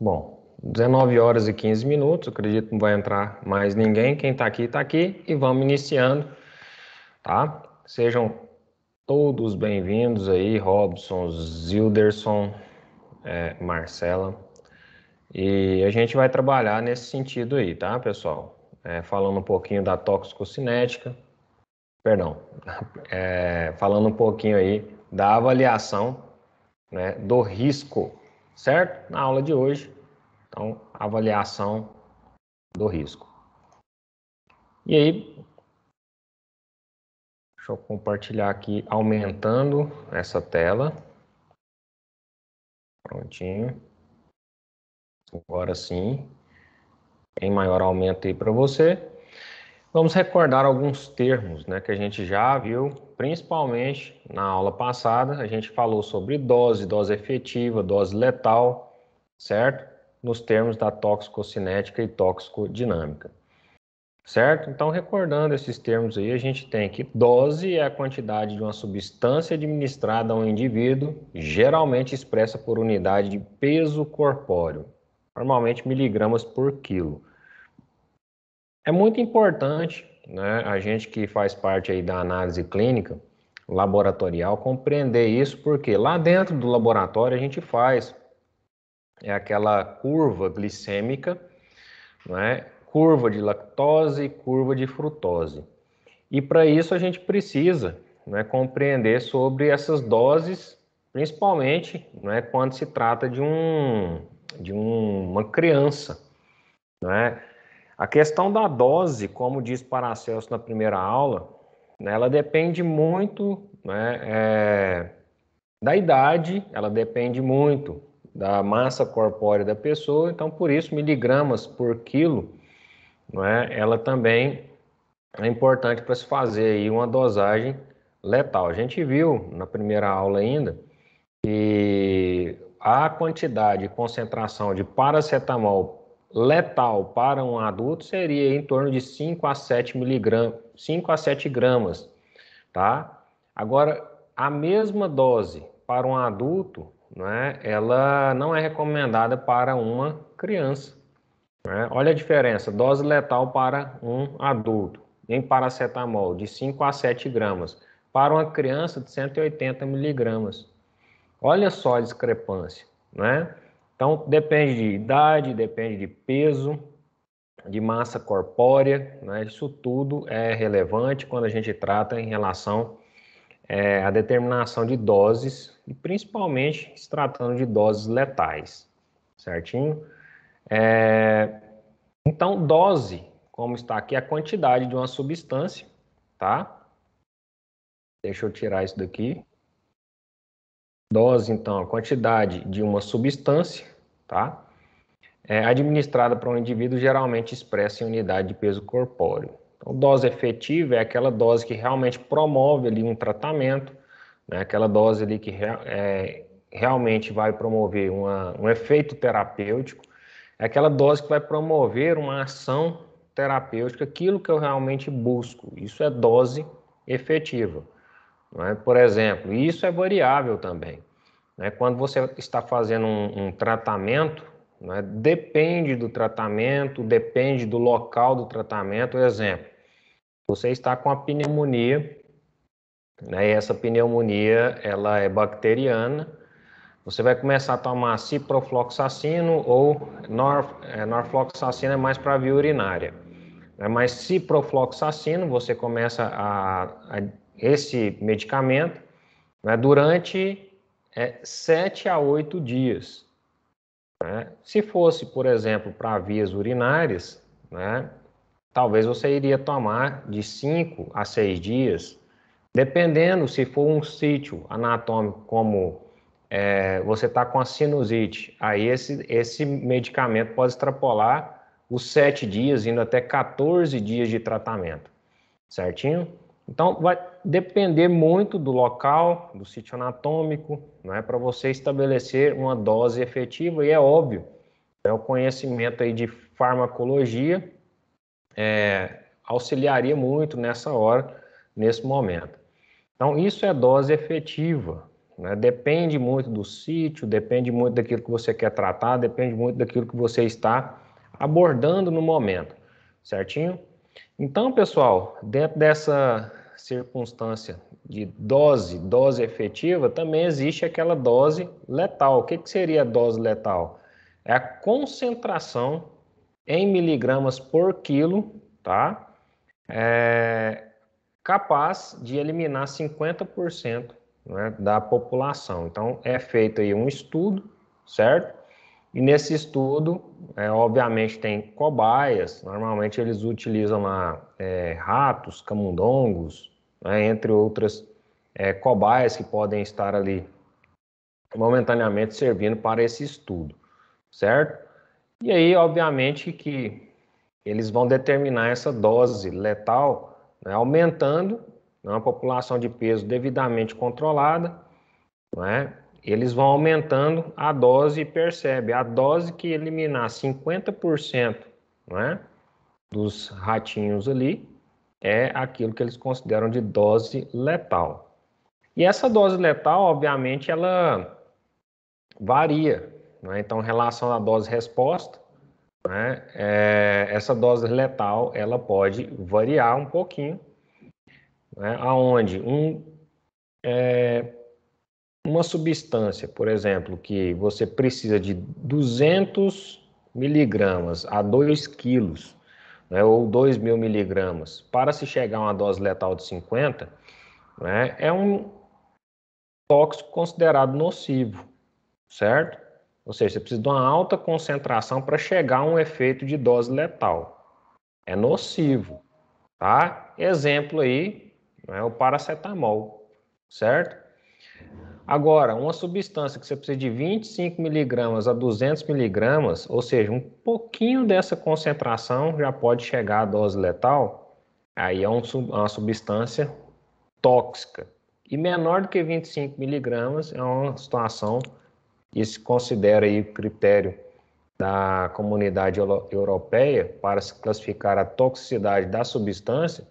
Bom, 19 horas e 15 minutos, acredito que não vai entrar mais ninguém. Quem está aqui, está aqui. E vamos iniciando, tá? Sejam todos bem-vindos aí, Robson, Zilderson, é, Marcela. E a gente vai trabalhar nesse sentido aí, tá, pessoal? É, falando um pouquinho da toxicocinética, perdão, é, falando um pouquinho aí da avaliação né, do risco certo? Na aula de hoje, então, avaliação do risco. E aí, deixa eu compartilhar aqui, aumentando essa tela. Prontinho. Agora sim. Em maior aumento aí para você. Vamos recordar alguns termos né, que a gente já viu, principalmente na aula passada. A gente falou sobre dose, dose efetiva, dose letal, certo? Nos termos da toxicocinética e toxicodinâmica. Certo? Então, recordando esses termos aí, a gente tem que dose é a quantidade de uma substância administrada a um indivíduo, geralmente expressa por unidade de peso corpóreo, normalmente miligramas por quilo. É muito importante né, a gente que faz parte aí da análise clínica laboratorial compreender isso, porque lá dentro do laboratório a gente faz é aquela curva glicêmica, né, curva de lactose, curva de frutose. E para isso a gente precisa né, compreender sobre essas doses, principalmente né, quando se trata de, um, de um, uma criança. Né? A questão da dose, como diz Paracelso na primeira aula, né, ela depende muito né, é, da idade, ela depende muito da massa corpórea da pessoa, então por isso miligramas por quilo, né, ela também é importante para se fazer aí uma dosagem letal. A gente viu na primeira aula ainda que a quantidade e concentração de paracetamol letal para um adulto seria em torno de 5 a 7 miligramas, 5 a 7 gramas, tá? Agora, a mesma dose para um adulto, né, ela não é recomendada para uma criança. Né? Olha a diferença, dose letal para um adulto, em paracetamol, de 5 a 7 gramas, para uma criança de 180 miligramas. Olha só a discrepância, né? Então, depende de idade, depende de peso, de massa corpórea, né? isso tudo é relevante quando a gente trata em relação é, à determinação de doses, e principalmente se tratando de doses letais, certinho? É, então, dose, como está aqui, é a quantidade de uma substância, tá? Deixa eu tirar isso daqui. Dose, então, a quantidade de uma substância, tá? É administrada para um indivíduo geralmente expressa em unidade de peso corpóreo. Então, dose efetiva é aquela dose que realmente promove ali um tratamento, né? aquela dose ali que é, realmente vai promover uma, um efeito terapêutico, é aquela dose que vai promover uma ação terapêutica, aquilo que eu realmente busco. Isso é dose efetiva é? por exemplo. E isso é variável também. Né? Quando você está fazendo um, um tratamento, é? depende do tratamento, depende do local do tratamento. exemplo, você está com a pneumonia, né? e essa pneumonia ela é bacteriana, você vai começar a tomar ciprofloxacino ou nor, é, norfloxacino é mais para via urinária. Né? Mas ciprofloxacino, você começa a, a esse medicamento né, durante é, 7 a 8 dias. Né? Se fosse, por exemplo, para vias urinárias, né, talvez você iria tomar de 5 a 6 dias, dependendo se for um sítio anatômico como é, você está com a sinusite, aí esse, esse medicamento pode extrapolar os 7 dias, indo até 14 dias de tratamento, certinho? Então, vai depender muito do local, do sítio anatômico, é para você estabelecer uma dose efetiva, e é óbvio, é o conhecimento aí de farmacologia é, auxiliaria muito nessa hora, nesse momento. Então, isso é dose efetiva, né? depende muito do sítio, depende muito daquilo que você quer tratar, depende muito daquilo que você está abordando no momento, certinho? Então, pessoal, dentro dessa circunstância de dose, dose efetiva, também existe aquela dose letal. O que, que seria a dose letal? É a concentração em miligramas por quilo, tá? É capaz de eliminar 50% né, da população. Então, é feito aí um estudo, certo? E nesse estudo, é, obviamente, tem cobaias, normalmente eles utilizam lá é, ratos, camundongos, né, entre outras é, cobaias que podem estar ali momentaneamente servindo para esse estudo, certo? E aí, obviamente, que eles vão determinar essa dose letal, né, aumentando né, uma população de peso devidamente controlada, né, eles vão aumentando a dose e percebe a dose que eliminar 50% né, dos ratinhos ali é aquilo que eles consideram de dose letal. E essa dose letal, obviamente, ela varia. Né? Então, em relação à dose-resposta, né, é, essa dose letal ela pode variar um pouquinho, né, aonde um é, uma substância, por exemplo, que você precisa de 200 miligramas a 2 quilos, né, ou 2 mil miligramas, para se chegar a uma dose letal de 50, né, é um tóxico considerado nocivo, certo? Ou seja, você precisa de uma alta concentração para chegar a um efeito de dose letal. É nocivo, tá? Exemplo aí, né, o paracetamol, certo? Agora, uma substância que você precisa de 25 miligramas a 200 miligramas, ou seja, um pouquinho dessa concentração já pode chegar à dose letal, aí é um, é uma substância tóxica. E menor do que 25 miligramas é uma situação que se considera aí o critério da comunidade europeia para se classificar a toxicidade da substância,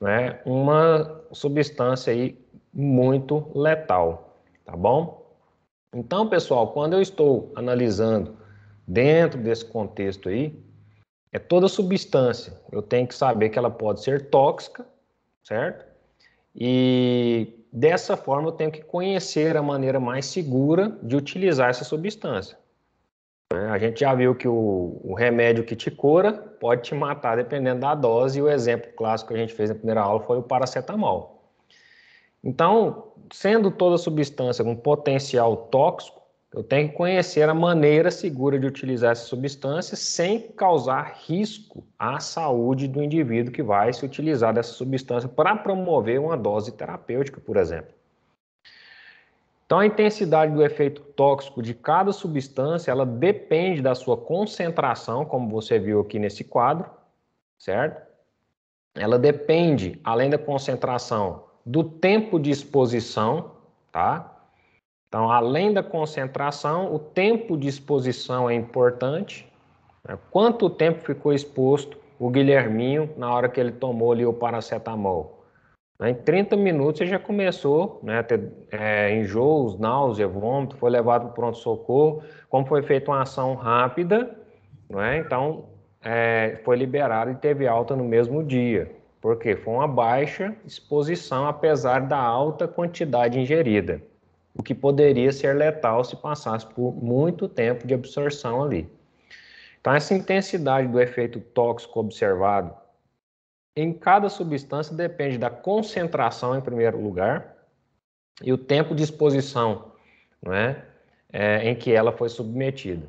né, uma substância aí muito letal tá bom? Então, pessoal, quando eu estou analisando dentro desse contexto aí, é toda substância, eu tenho que saber que ela pode ser tóxica, certo? E dessa forma eu tenho que conhecer a maneira mais segura de utilizar essa substância. É, a gente já viu que o, o, remédio que te cura pode te matar dependendo da dose, e o exemplo clássico que a gente fez na primeira aula foi o paracetamol. Então, sendo toda substância com potencial tóxico, eu tenho que conhecer a maneira segura de utilizar essa substância sem causar risco à saúde do indivíduo que vai se utilizar dessa substância para promover uma dose terapêutica, por exemplo. Então, a intensidade do efeito tóxico de cada substância, ela depende da sua concentração, como você viu aqui nesse quadro, certo? Ela depende, além da concentração, do tempo de exposição, tá? Então, além da concentração, o tempo de exposição é importante. Né? Quanto tempo ficou exposto o Guilherminho na hora que ele tomou ali o paracetamol? Né? Em 30 minutos ele já começou né, a ter é, enjoos, náusea, vômito, foi levado para o pronto-socorro. Como foi feita uma ação rápida, né, então é, foi liberado e teve alta no mesmo dia porque foi uma baixa exposição apesar da alta quantidade ingerida, o que poderia ser letal se passasse por muito tempo de absorção ali. Então, essa intensidade do efeito tóxico observado em cada substância depende da concentração, em primeiro lugar, e o tempo de exposição né, é, em que ela foi submetida.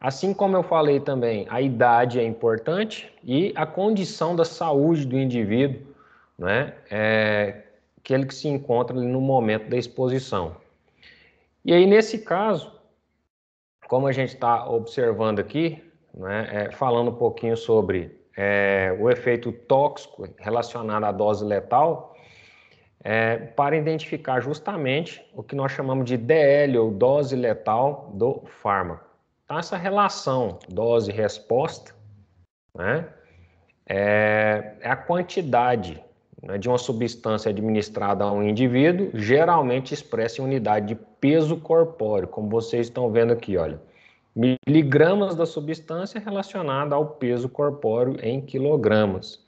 Assim como eu falei também, a idade é importante e a condição da saúde do indivíduo, né? É aquele que se encontra no momento da exposição. E aí, nesse caso, como a gente está observando aqui, né, é, falando um pouquinho sobre é, o efeito tóxico relacionado à dose letal, é, para identificar justamente o que nós chamamos de DL, ou dose letal do fármaco. Então, essa relação dose-resposta né, é, é, a quantidade né, de uma substância administrada a um indivíduo, geralmente expressa em unidade de peso corpóreo, como vocês estão vendo aqui, olha. Miligramas da substância relacionada ao peso corpóreo em quilogramas.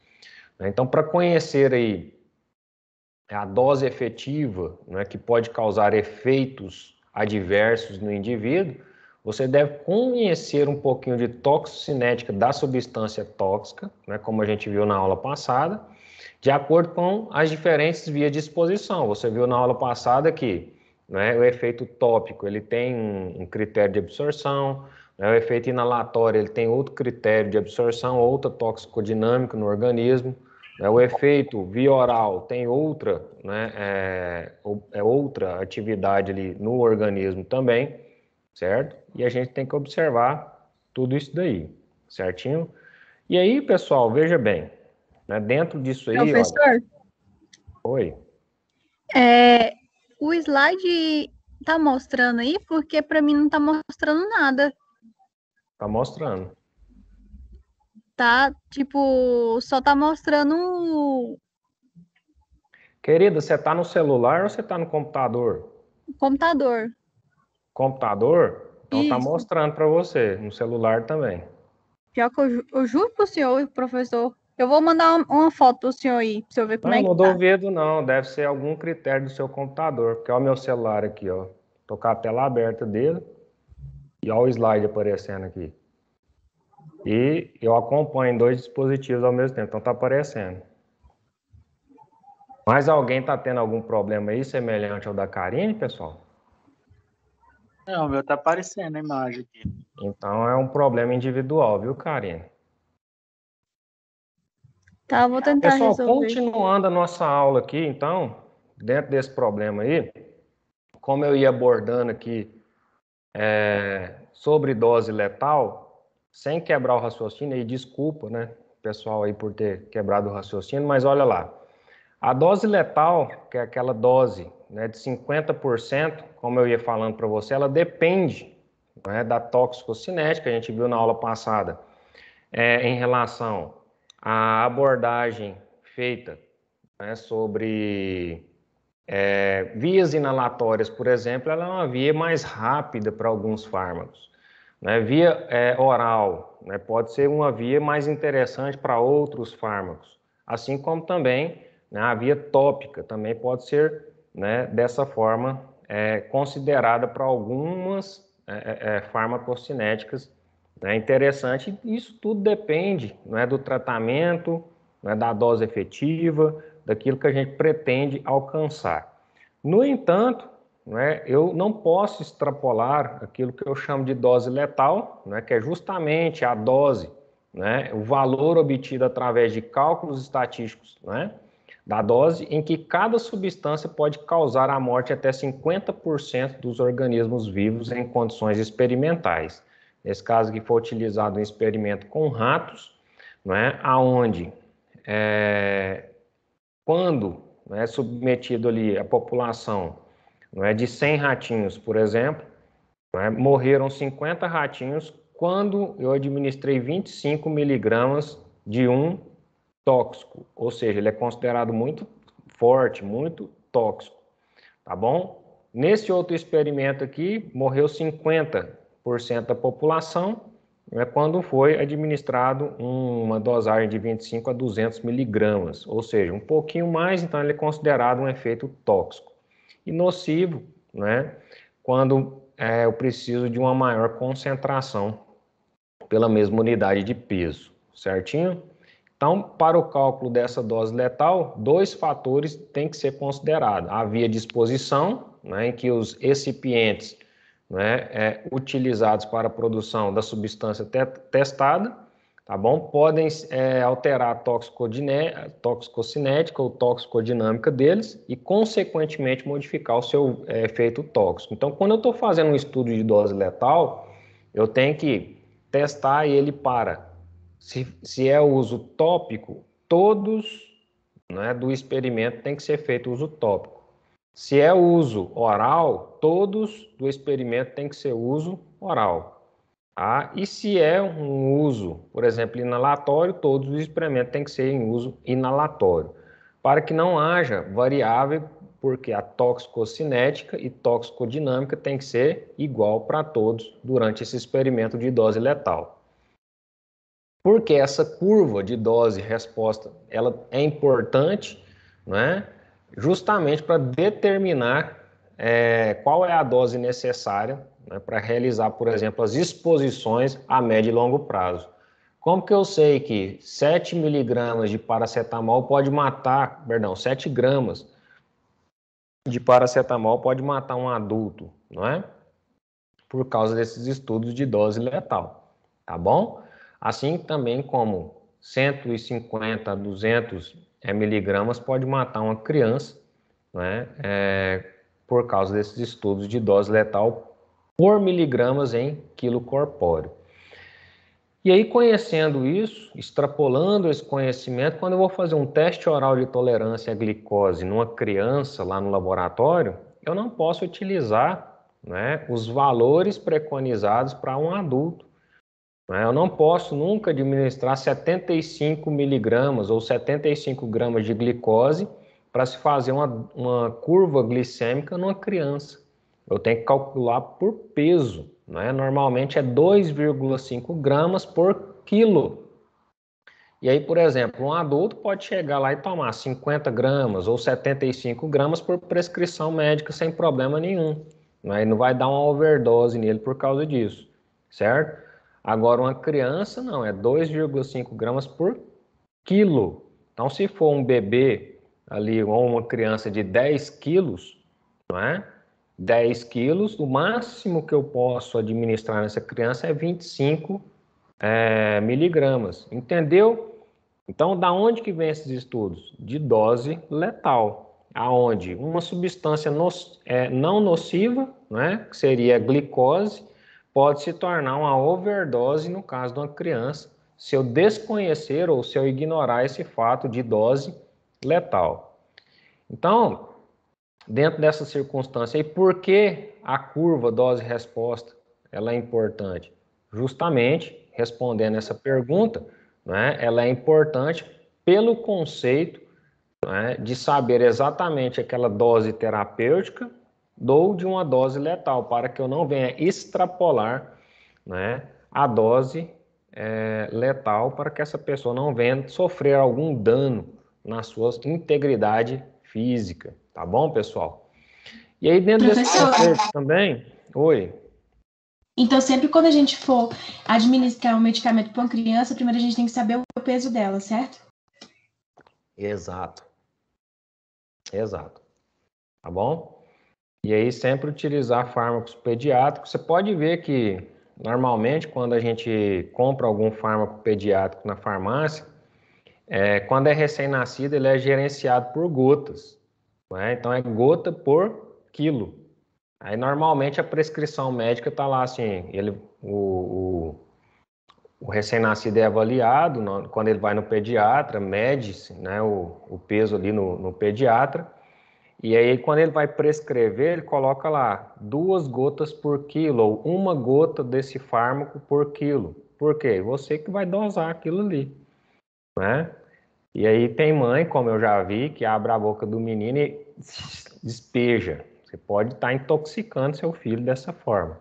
Né. Então, para conhecer aí a dose efetiva né, que pode causar efeitos adversos no indivíduo, você deve conhecer um pouquinho de toxicinética da substância tóxica, né, como a gente viu na aula passada, de acordo com as diferentes vias de exposição. Você viu na aula passada que né, o efeito tópico ele tem um critério de absorção, né, o efeito inalatório ele tem outro critério de absorção, outra toxicodinâmica no organismo, né, o efeito via oral tem outra, né, é, é outra atividade ali no organismo também certo? E a gente tem que observar tudo isso daí, certinho? E aí, pessoal, veja bem, né, dentro disso aí... Professor? Olha... Oi? É, o slide tá mostrando aí, porque para mim não tá mostrando nada. Tá mostrando. Tá, tipo, só tá mostrando. Querida, você tá no celular ou você tá no computador? Computador computador, então tá Isso. tá mostrando para você, no celular também. Pior que eu, ju eu juro pro senhor, professor, eu vou mandar uma, uma foto pro senhor aí, pra senhor ver como não, é que Não, não tá. duvido não, deve ser algum critério do seu computador, porque ó o meu celular aqui, ó, tô com a tela aberta dele, e ó o slide aparecendo aqui. E eu acompanho dois dispositivos ao mesmo tempo, então tá aparecendo. Mas alguém tá tendo algum problema aí semelhante ao da Karine, pessoal? É, o meu tá aparecendo a imagem aqui. Então é um problema individual, viu, Karine? Tá, vou tentar Pessoal, resolver. continuando a nossa aula aqui, então, dentro desse problema aí, como eu ia abordando aqui é, sobre dose letal, sem quebrar o raciocínio, e desculpa, né, pessoal aí por ter quebrado o raciocínio, mas olha lá. A dose letal, que é aquela dose né, de 50%, como eu ia falando para você, ela depende né, da toxicocinética, a gente viu na aula passada, é, em relação à abordagem feita né, sobre é, vias inalatórias, por exemplo, ela é uma via mais rápida para alguns fármacos. Né? Via é, oral né? pode ser uma via mais interessante para outros fármacos, assim como também né, a via tópica também pode ser né, dessa forma é, considerada para algumas é, é, é farmacocinéticas. É interessante, isso tudo depende né, do tratamento, né, da dose efetiva, daquilo que a gente pretende alcançar. No entanto, né, eu não posso extrapolar aquilo que eu chamo de dose letal, né, que é justamente a dose, né, o valor obtido através de cálculos estatísticos, né, da dose em que cada substância pode causar a morte até 50% dos organismos vivos em condições experimentais. Nesse caso que foi utilizado um experimento com ratos, né, aonde é, quando né, submetido ali a população né, de 100 ratinhos, por exemplo, né, morreram 50 ratinhos quando eu administrei 25 miligramas de um tóxico, ou seja, ele é considerado muito forte, muito tóxico, tá bom? Nesse outro experimento aqui, morreu 50% da população né, quando foi administrado uma dosagem de 25 a 200 miligramas, ou seja, um pouquinho mais, então ele é considerado um efeito tóxico. E nocivo, né, quando é, eu preciso de uma maior concentração pela mesma unidade de peso, certinho? Então, para o cálculo dessa dose letal, dois fatores têm que ser considerados. A via de exposição, né, em que os recipientes né, é, utilizados para a produção da substância te testada, tá bom? Podem é, alterar a toxicocinética ou toxicodinâmica deles e, consequentemente, modificar o seu é, efeito tóxico. Então, quando eu estou fazendo um estudo de dose letal, eu tenho que testar ele para se, se é uso tópico, todos né, do experimento tem que ser feito uso tópico. Se é uso oral, todos do experimento tem que ser uso oral. Ah, E se é um uso, por exemplo, inalatório, todos os experimentos têm que ser em uso inalatório, para que não haja variável, porque a toxicocinética e toxicodinâmica tem que ser igual para todos durante esse experimento de dose letal porque essa curva de dose resposta ela é importante, né? justamente para determinar é, qual é a dose necessária né, para realizar, por exemplo, as exposições a médio e longo prazo. Como que eu sei que 7 miligramas de paracetamol pode matar, perdão, 7 gramas de paracetamol pode matar um adulto, não é? Por causa desses estudos de dose letal, tá bom? Assim também como 150, 200 miligramas pode matar uma criança, né, é, por causa desses estudos de dose letal por miligramas em quilo corpóreo. E aí, conhecendo isso, extrapolando esse conhecimento, quando eu vou fazer um teste oral de tolerância à glicose numa criança lá no laboratório, eu não posso utilizar né, os valores preconizados para um adulto né? Eu não posso nunca administrar 75 miligramas ou 75 gramas de glicose para se fazer uma, uma curva glicêmica numa criança. Eu tenho que calcular por peso. Né? Normalmente é 2,5 gramas por quilo. E aí, por exemplo, um adulto pode chegar lá e tomar 50 gramas ou 75 gramas por prescrição médica sem problema nenhum. Né? E não vai dar uma overdose nele por causa disso, certo? Agora, uma criança, não, é 2,5 gramas por quilo. Então, se for um bebê ali ou uma criança de 10 quilos, não é? 10 quilos, o máximo que eu posso administrar nessa criança é 25 é, miligramas, entendeu? Então, da onde que vem esses estudos? De dose letal, aonde uma substância no, é, não nociva, né, que seria a glicose, pode se tornar uma overdose no caso de uma criança, se eu desconhecer ou se eu ignorar esse fato de dose letal. Então, dentro dessa circunstância, e por que a curva dose-resposta ela é importante? Justamente respondendo essa pergunta, né, ela é importante pelo conceito né, de saber exatamente aquela dose terapêutica dou de uma dose letal, para que eu não venha extrapolar né, a dose é, letal, para que essa pessoa não venha sofrer algum dano na sua integridade física. Tá bom, pessoal? E aí, dentro Professor, desse contexto também. Oi. Então, sempre quando a gente for administrar um medicamento para uma criança, primeiro a gente tem que saber o peso dela, certo? Exato. Exato. Tá bom? E aí sempre utilizar fármacos pediátricos. Você pode ver que normalmente quando a gente compra algum fármaco pediátrico na farmácia, é, quando é recém-nascido ele é gerenciado por gotas. Né? Então é gota por quilo. Aí normalmente a prescrição médica está lá assim, ele, o, o o recém-nascido é avaliado quando ele vai no pediatra, mede né, o, o, peso ali no, no, pediatra, e aí, quando ele vai prescrever, ele coloca lá duas gotas por quilo, ou uma gota desse fármaco por quilo. Por quê? Você que vai dosar aquilo ali, né? E aí tem mãe, como eu já vi, que abre a boca do menino e despeja. Você pode estar tá intoxicando seu filho dessa forma.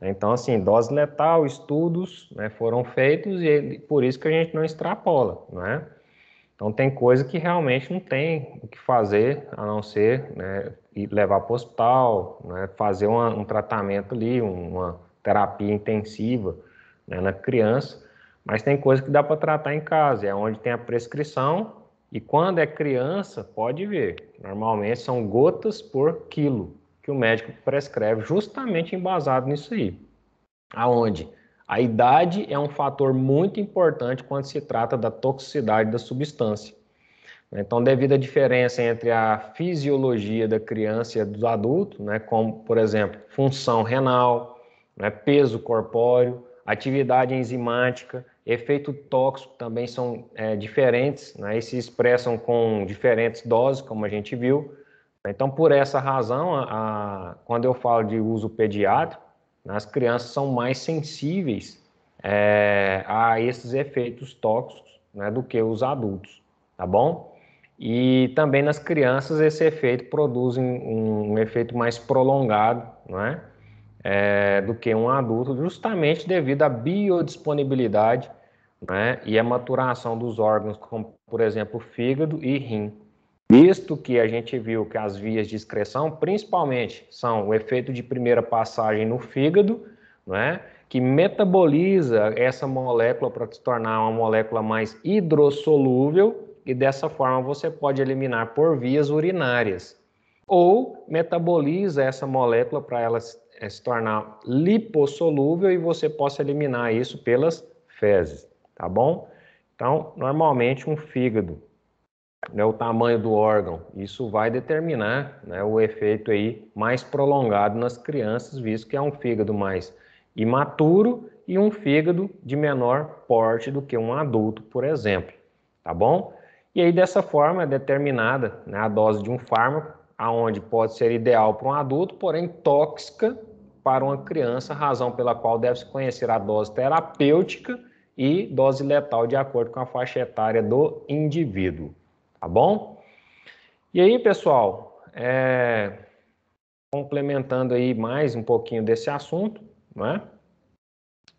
Né? Então, assim, dose letal, estudos né, foram feitos e por isso que a gente não extrapola, é? Então tem coisa que realmente não tem o que fazer a não ser né, levar para o hospital, né, fazer uma, um tratamento ali, uma terapia intensiva né, na criança, mas tem coisa que dá para tratar em casa, é onde tem a prescrição e quando é criança pode ver. Normalmente são gotas por quilo que o médico prescreve, justamente embasado nisso aí. Aonde? A idade é um fator muito importante quando se trata da toxicidade da substância. Então, devido à diferença entre a fisiologia da criança e do adulto, né, como, por exemplo, função renal, né, peso corpóreo, atividade enzimática, efeito tóxico também são é, diferentes né, e se expressam com diferentes doses, como a gente viu. Então, por essa razão, a, a, quando eu falo de uso pediátrico, as crianças são mais sensíveis é, a esses efeitos tóxicos né, do que os adultos, tá bom? E também nas crianças esse efeito produz um, um efeito mais prolongado, não é? é do que um adulto, justamente devido à biodisponibilidade né, e à maturação dos órgãos, como por exemplo fígado e rim. Visto que a gente viu que as vias de excreção, principalmente, são o efeito de primeira passagem no fígado, né, que metaboliza essa molécula para se tornar uma molécula mais hidrossolúvel e dessa forma você pode eliminar por vias urinárias. Ou metaboliza essa molécula para ela se eh, tornar lipossolúvel e você possa eliminar isso pelas fezes, tá bom? Então, normalmente um fígado né, o tamanho do órgão. Isso vai determinar né, o efeito aí mais prolongado nas crianças, visto que é um fígado mais imaturo e um fígado de menor porte do que um adulto, por exemplo, tá bom? E aí dessa forma é determinada né, a dose de um fármaco, aonde pode ser ideal para um adulto, porém tóxica para uma criança, razão pela qual deve-se conhecer a dose terapêutica e dose letal de acordo com a faixa etária do indivíduo. Tá bom? E aí, pessoal, é... complementando aí mais um pouquinho desse assunto, né?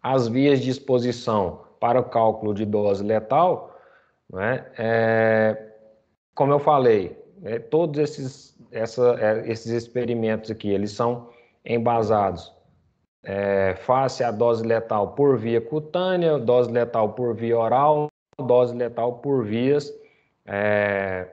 As vias de exposição para o cálculo de dose letal, né? É... Como eu falei, é, todos esses, essa, é, esses experimentos aqui, eles são embasados é, face à dose letal por via cutânea, dose letal por via oral, dose letal por vias é,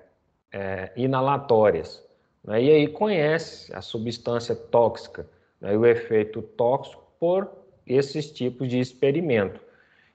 é, inalatórias. Né? E aí conhece a substância tóxica né? e o efeito tóxico por esses tipos de experimento.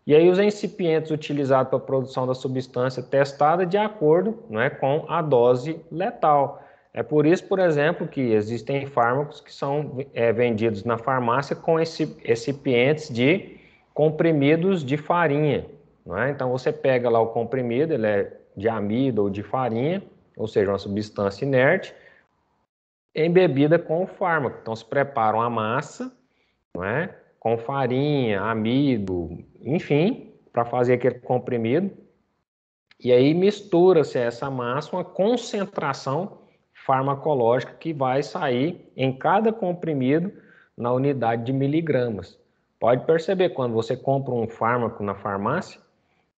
E aí os incipientes utilizados para a produção da substância testada de acordo né, com a dose letal. É por isso, por exemplo, que existem fármacos que são é, vendidos na farmácia com recipientes de comprimidos de farinha. Né? Então você pega lá o comprimido, ele é de amido ou de farinha, ou seja, uma substância inerte, embebida com o fármaco. Então, se prepara uma massa, não é? com farinha, amido, enfim, para fazer aquele comprimido. E aí mistura-se essa massa uma concentração farmacológica que vai sair em cada comprimido na unidade de miligramas. Pode perceber quando você compra um fármaco na farmácia,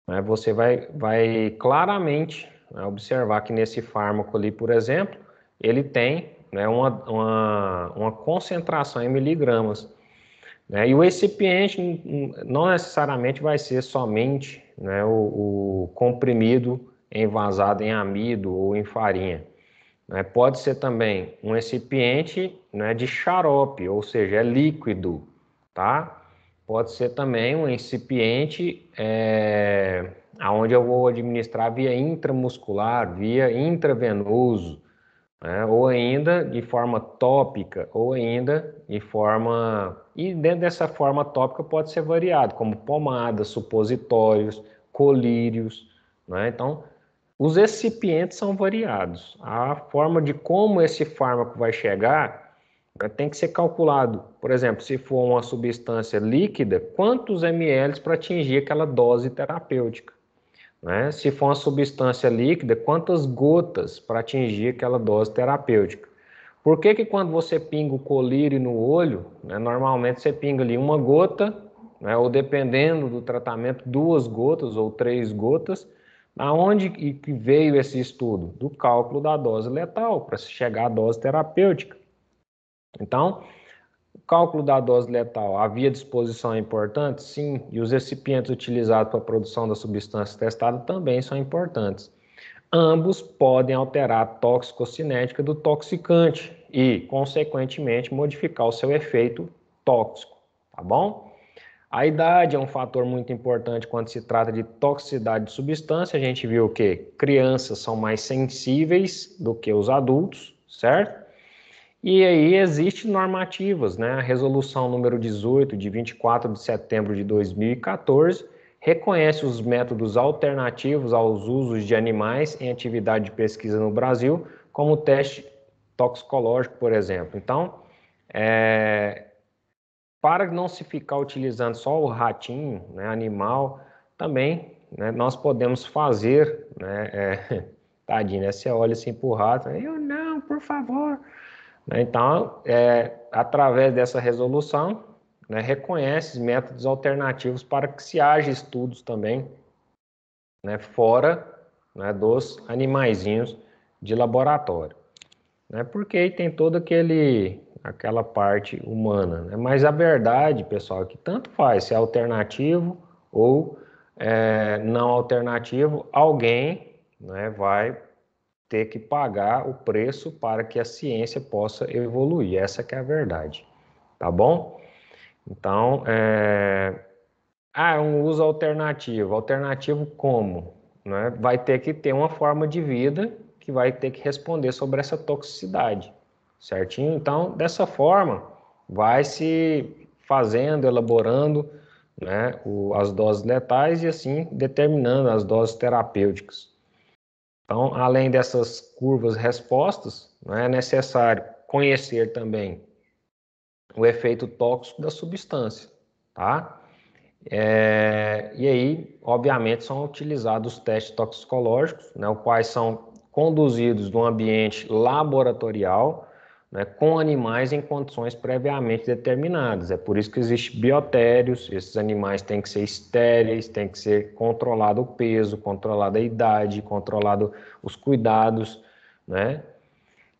né, você vai, vai claramente né, observar que nesse fármaco ali, por exemplo, ele tem né, uma, uma, uma, concentração em miligramas. Né, e o recipiente não necessariamente vai ser somente né, o, o, comprimido envasado em amido ou em farinha. Né. Pode ser também um recipiente de xarope, ou seja, é líquido, tá? pode ser também um incipiente é, aonde eu vou administrar via intramuscular, via intravenoso, né? ou ainda de forma tópica, ou ainda de forma... E dentro dessa forma tópica pode ser variado, como pomadas, supositórios, colírios, né? Então, os recipientes são variados. A forma de como esse fármaco vai chegar né? tem que ser calculado, por exemplo, se for uma substância líquida, quantos ml para atingir aquela dose terapêutica. Né? Se for uma substância líquida, quantas gotas para atingir aquela dose terapêutica. Por que, que quando você pinga o colírio no olho, né, normalmente você pinga ali uma gota, né, ou dependendo do tratamento, duas gotas ou três gotas, Aonde que veio esse estudo? Do cálculo da dose letal, para se chegar à dose terapêutica. Então, o cálculo da dose letal, havia disposição é importante? Sim, e os recipientes utilizados para a produção da substância testada também são importantes. Ambos podem alterar a toxicocinética do toxicante e, consequentemente, modificar o seu efeito tóxico, tá bom? A idade é um fator muito importante quando se trata de toxicidade de substância. A gente viu que crianças são mais sensíveis do que os adultos, certo? E aí existem normativas, né? A resolução número 18 de 24 de setembro de 2014 reconhece os métodos alternativos aos usos de animais em atividade de pesquisa no Brasil, como o teste toxicológico, por exemplo. Então, é, para não se ficar utilizando só o ratinho, né, animal, também né, nós podemos fazer, né, é, tadinho, né, você olha assim para o rato, eu oh, não, por favor, né? Então, é, através dessa resolução, né, reconhece métodos alternativos para que se haja estudos também né, fora né, dos animaizinhos de laboratório. Né, porque aí tem toda aquela parte humana. Né? Mas a verdade, pessoal, é que tanto faz se é alternativo ou é, não alternativo, alguém né, vai ter que pagar o preço para que a ciência possa evoluir. Essa que é a verdade, tá bom? Então, é... ah, é um uso alternativo. Alternativo como? Né? Vai ter que ter uma forma de vida que vai ter que responder sobre essa toxicidade, certinho? Então, dessa forma, vai se fazendo, elaborando né, o, as doses letais e assim determinando as doses terapêuticas. Então, além dessas curvas respostas, né, é necessário conhecer também o efeito tóxico da substância, tá? É, e aí, obviamente, são utilizados testes toxicológicos, né, os quais são conduzidos no ambiente laboratorial né, com animais em condições previamente determinadas. É por isso que existe biotérios, esses animais têm que ser estéreis, tem que ser controlado o peso, controlada a idade, controlado os cuidados, né?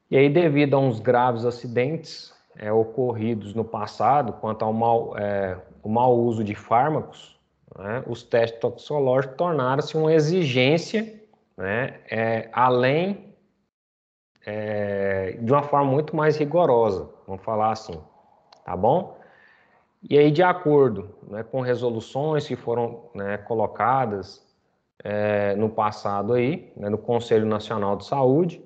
E aí, devido a uns graves acidentes é, ocorridos no passado, quanto ao mau, é, o mau uso de fármacos, né, os testes toxicológicos tornaram-se uma exigência, né, é, além é, de uma forma muito mais rigorosa, vamos falar assim, tá bom? E aí, de acordo né, com resoluções que foram né, colocadas é, no passado aí, né, no Conselho Nacional de Saúde,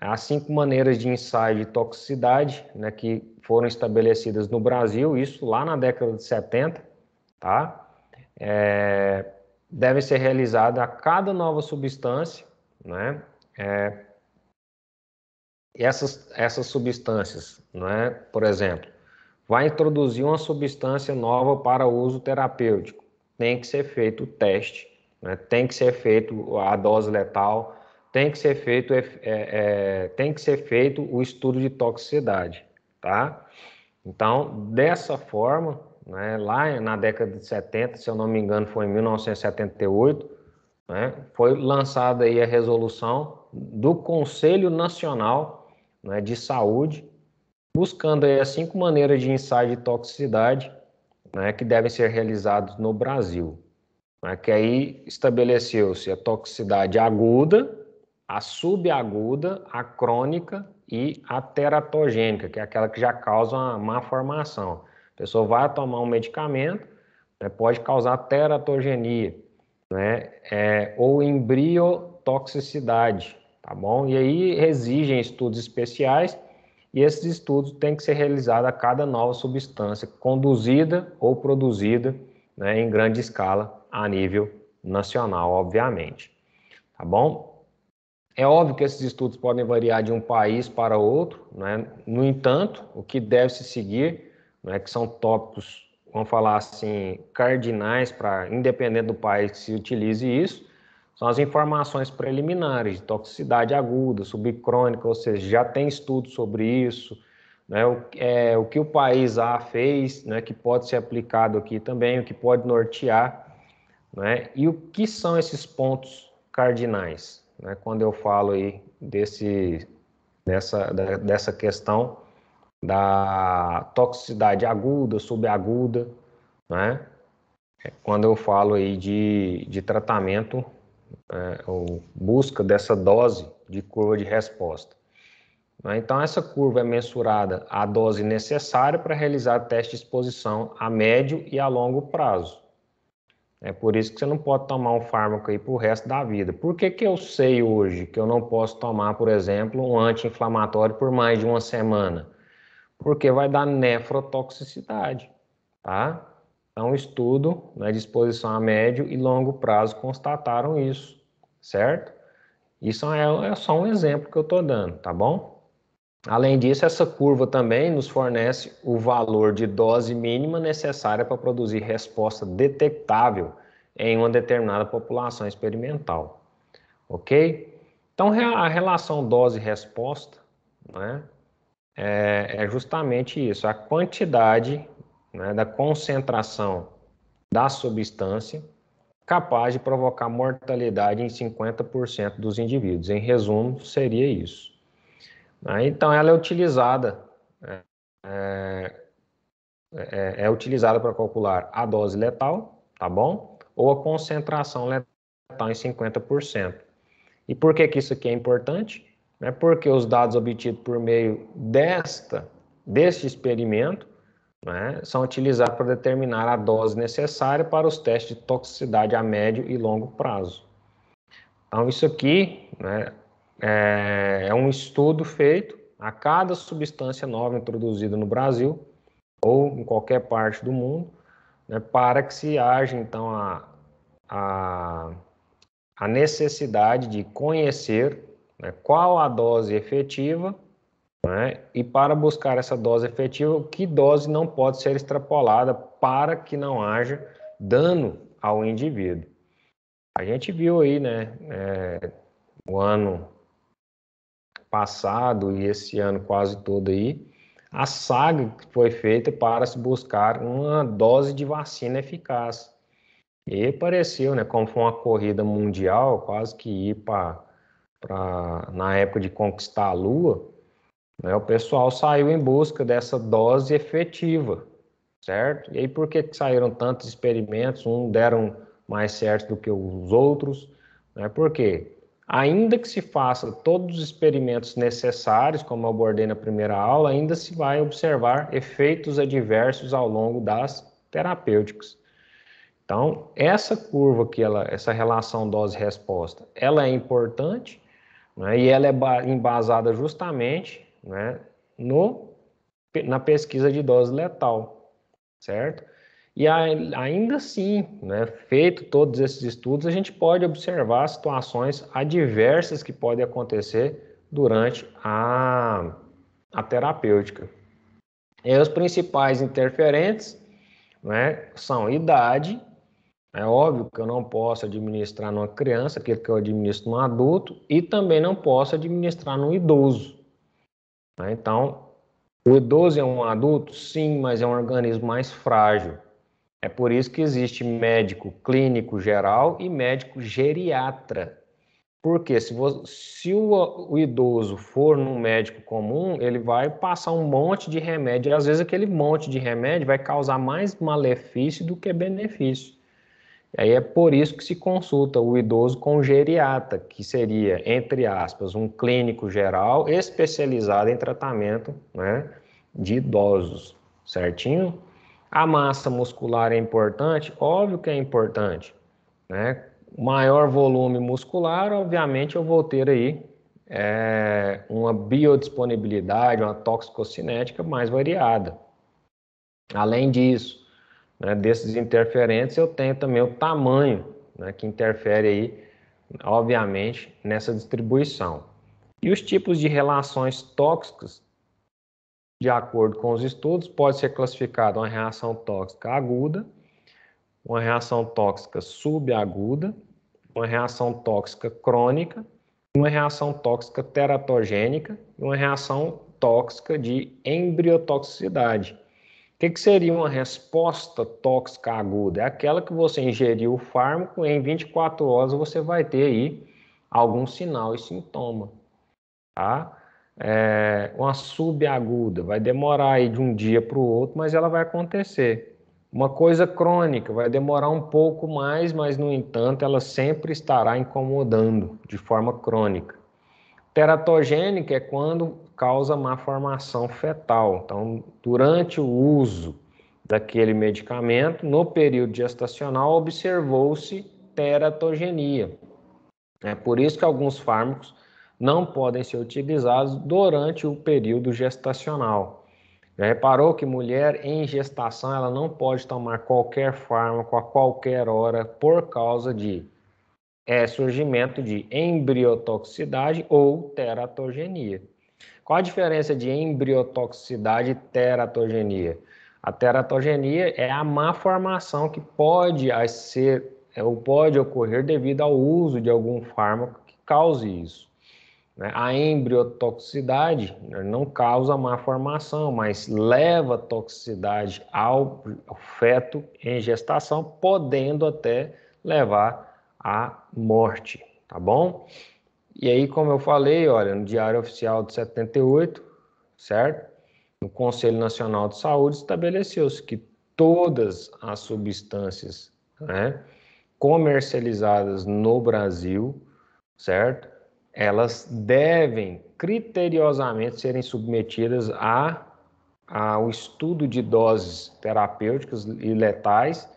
as cinco maneiras de ensaio de toxicidade né, que foram estabelecidas no Brasil, isso lá na década de 70, tá? É, devem ser realizadas a cada nova substância, né? É, essas, essas substâncias, né? por exemplo, vai introduzir uma substância nova para uso terapêutico, tem que ser feito o teste, né? tem que ser feito a dose letal, tem que ser feito, é, é, tem que ser feito o estudo de toxicidade, tá? Então, dessa forma, né, lá na década de 70, se eu não me engano, foi em 1978, né, foi lançada aí a resolução do Conselho Nacional né, de saúde, buscando aí as cinco maneiras de ensaio de toxicidade né, que devem ser realizados no Brasil. Né, que aí estabeleceu-se a toxicidade aguda, a subaguda, a crônica e a teratogênica, que é aquela que já causa uma má formação. A pessoa vai tomar um medicamento, né, pode causar teratogenia, né, é, ou embriotoxicidade, tá bom? E aí exigem estudos especiais e esses estudos têm que ser realizados a cada nova substância conduzida ou produzida né, em grande escala a nível nacional, obviamente, tá bom? É óbvio que esses estudos podem variar de um país para outro, né? no entanto, o que deve se seguir, né, que são tópicos, vamos falar assim, cardinais para, independente do país que se utilize isso, são então, as informações preliminares de toxicidade aguda, subcrônica, ou seja, já tem estudo sobre isso, né? o, é, o, que o país A fez, né, que pode ser aplicado aqui também, o que pode nortear, né? e o que são esses pontos cardinais, né? quando eu falo aí desse, dessa, dessa questão da toxicidade aguda, subaguda, né? É, quando eu falo aí de, de tratamento é, ou busca dessa dose de curva de resposta. Né? Então, essa curva é mensurada à dose necessária para realizar teste de exposição a médio e a longo prazo. É por isso que você não pode tomar um fármaco aí para o resto da vida. Por que, que eu sei hoje que eu não posso tomar, por exemplo, um anti-inflamatório por mais de uma semana? Porque vai dar nefrotoxicidade, tá? Então, estudo né, de exposição a médio e longo prazo constataram isso, certo? Isso é, é só um exemplo que eu estou dando, tá bom? Além disso, essa curva também nos fornece o valor de dose mínima necessária para produzir resposta detectável em uma determinada população experimental, ok? Então, a relação dose-resposta né, é, é justamente isso, a quantidade né, da concentração da substância capaz de provocar mortalidade em 50% dos indivíduos. Em resumo, seria isso. Né? Então, ela é utilizada é, é, é, é utilizada para calcular a dose letal, tá bom? Ou a concentração letal em 50%. E por que, que isso aqui é importante? É porque os dados obtidos por meio desta, deste experimento né, são utilizados para determinar a dose necessária para os testes de toxicidade a médio e longo prazo. Então, isso aqui né, é, é um estudo feito a cada substância nova introduzida no Brasil ou em qualquer parte do mundo, né, para que se haja, então, a, a, a necessidade de conhecer né, qual a dose efetiva né? E para buscar essa dose efetiva, que dose não pode ser extrapolada para que não haja dano ao indivíduo? A gente viu aí, né, é, o ano passado e esse ano quase todo aí, a saga que foi feita para se buscar uma dose de vacina eficaz. E pareceu, né, como foi uma corrida mundial, quase que ir para, na época de conquistar a Lua, né? O pessoal saiu em busca dessa dose efetiva, certo? E aí por que, que saíram tantos experimentos? Um deram mais certo do que os outros, né? Porque ainda que se faça todos os experimentos necessários, como eu abordei na primeira aula, ainda se vai observar efeitos adversos ao longo das terapêuticas. Então, essa curva que ela, essa relação dose-resposta, ela é importante né, e ela é embasada justamente né, no, na pesquisa de dose letal, certo? E ainda assim, né, feito todos esses estudos, a gente pode observar situações adversas que podem acontecer durante a, a terapêutica. E os principais interferentes né, são idade, é óbvio que eu não posso administrar numa criança aquilo que eu administro num adulto, e também não posso administrar num idoso. Né? Então, o idoso é um adulto? Sim, mas é um organismo mais frágil. É por isso que existe médico clínico geral e médico geriatra. Porque se, se o, o, idoso for num médico comum, ele vai passar um monte de remédio. E às vezes aquele monte de remédio vai causar mais malefício do que benefício. E aí é por isso que se consulta o idoso com o geriata, que seria, entre aspas, um clínico geral especializado em tratamento né, de idosos, certinho? A massa muscular é importante? Óbvio que é importante, né? Maior volume muscular, obviamente eu vou ter aí é, uma biodisponibilidade, uma toxicocinética mais variada. Além disso, né? Desses interferentes, eu tenho também o tamanho, né, que interfere aí, obviamente, nessa distribuição. E os tipos de relações tóxicas, de acordo com os estudos, pode ser classificado uma reação tóxica aguda, uma reação tóxica subaguda, uma reação tóxica crônica, uma reação tóxica teratogênica e uma reação tóxica de embriotoxicidade que, que seria uma resposta tóxica aguda? É aquela que você ingeriu o fármaco, em 24 horas você vai ter aí algum sinal e sintoma, tá? É, uma subaguda, vai demorar aí de um dia para o outro, mas ela vai acontecer. Uma coisa crônica, vai demorar um pouco mais, mas no entanto ela sempre estará incomodando de forma crônica. Teratogênica é quando causa má formação fetal. Então, durante o uso daquele medicamento, no período gestacional, observou-se teratogenia. É por isso que alguns fármacos não podem ser utilizados durante o período gestacional. Já reparou que mulher em gestação ela não pode tomar qualquer fármaco a qualquer hora por causa de é, surgimento de embriotoxicidade ou teratogenia. Qual a diferença de embriotoxicidade e teratogenia? A teratogenia é a má formação que pode ser é, ou pode ocorrer devido ao uso de algum fármaco que cause isso. Né? A embriotoxicidade né, não causa má formação, mas leva toxicidade ao feto em gestação, podendo até levar à morte, tá bom? E aí, como eu falei, olha, no Diário Oficial de 78, certo? No Conselho Nacional de Saúde estabeleceu-se que todas as substâncias, né, comercializadas no Brasil, certo? Elas devem criteriosamente serem submetidas a ao estudo de doses terapêuticas e letais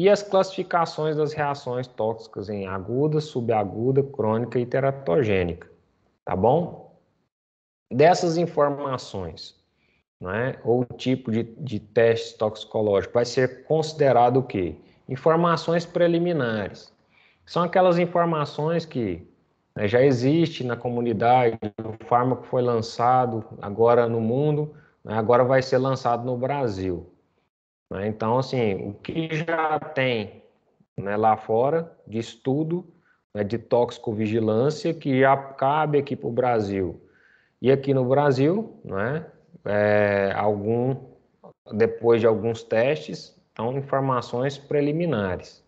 e as classificações das reações tóxicas em aguda, subaguda, crônica e teratogênica, tá bom? Dessas informações, né, ou tipo de, de teste toxicológico, vai ser considerado o quê? Informações preliminares. São aquelas informações que né, já existe na comunidade, o fármaco foi lançado agora no mundo, né, agora vai ser lançado no Brasil. Né? Então, assim, o que já tem né, lá fora de estudo né, de toxicovigilância que já cabe aqui para o Brasil. E aqui no Brasil, né, é, algum, depois de alguns testes, são então, informações preliminares.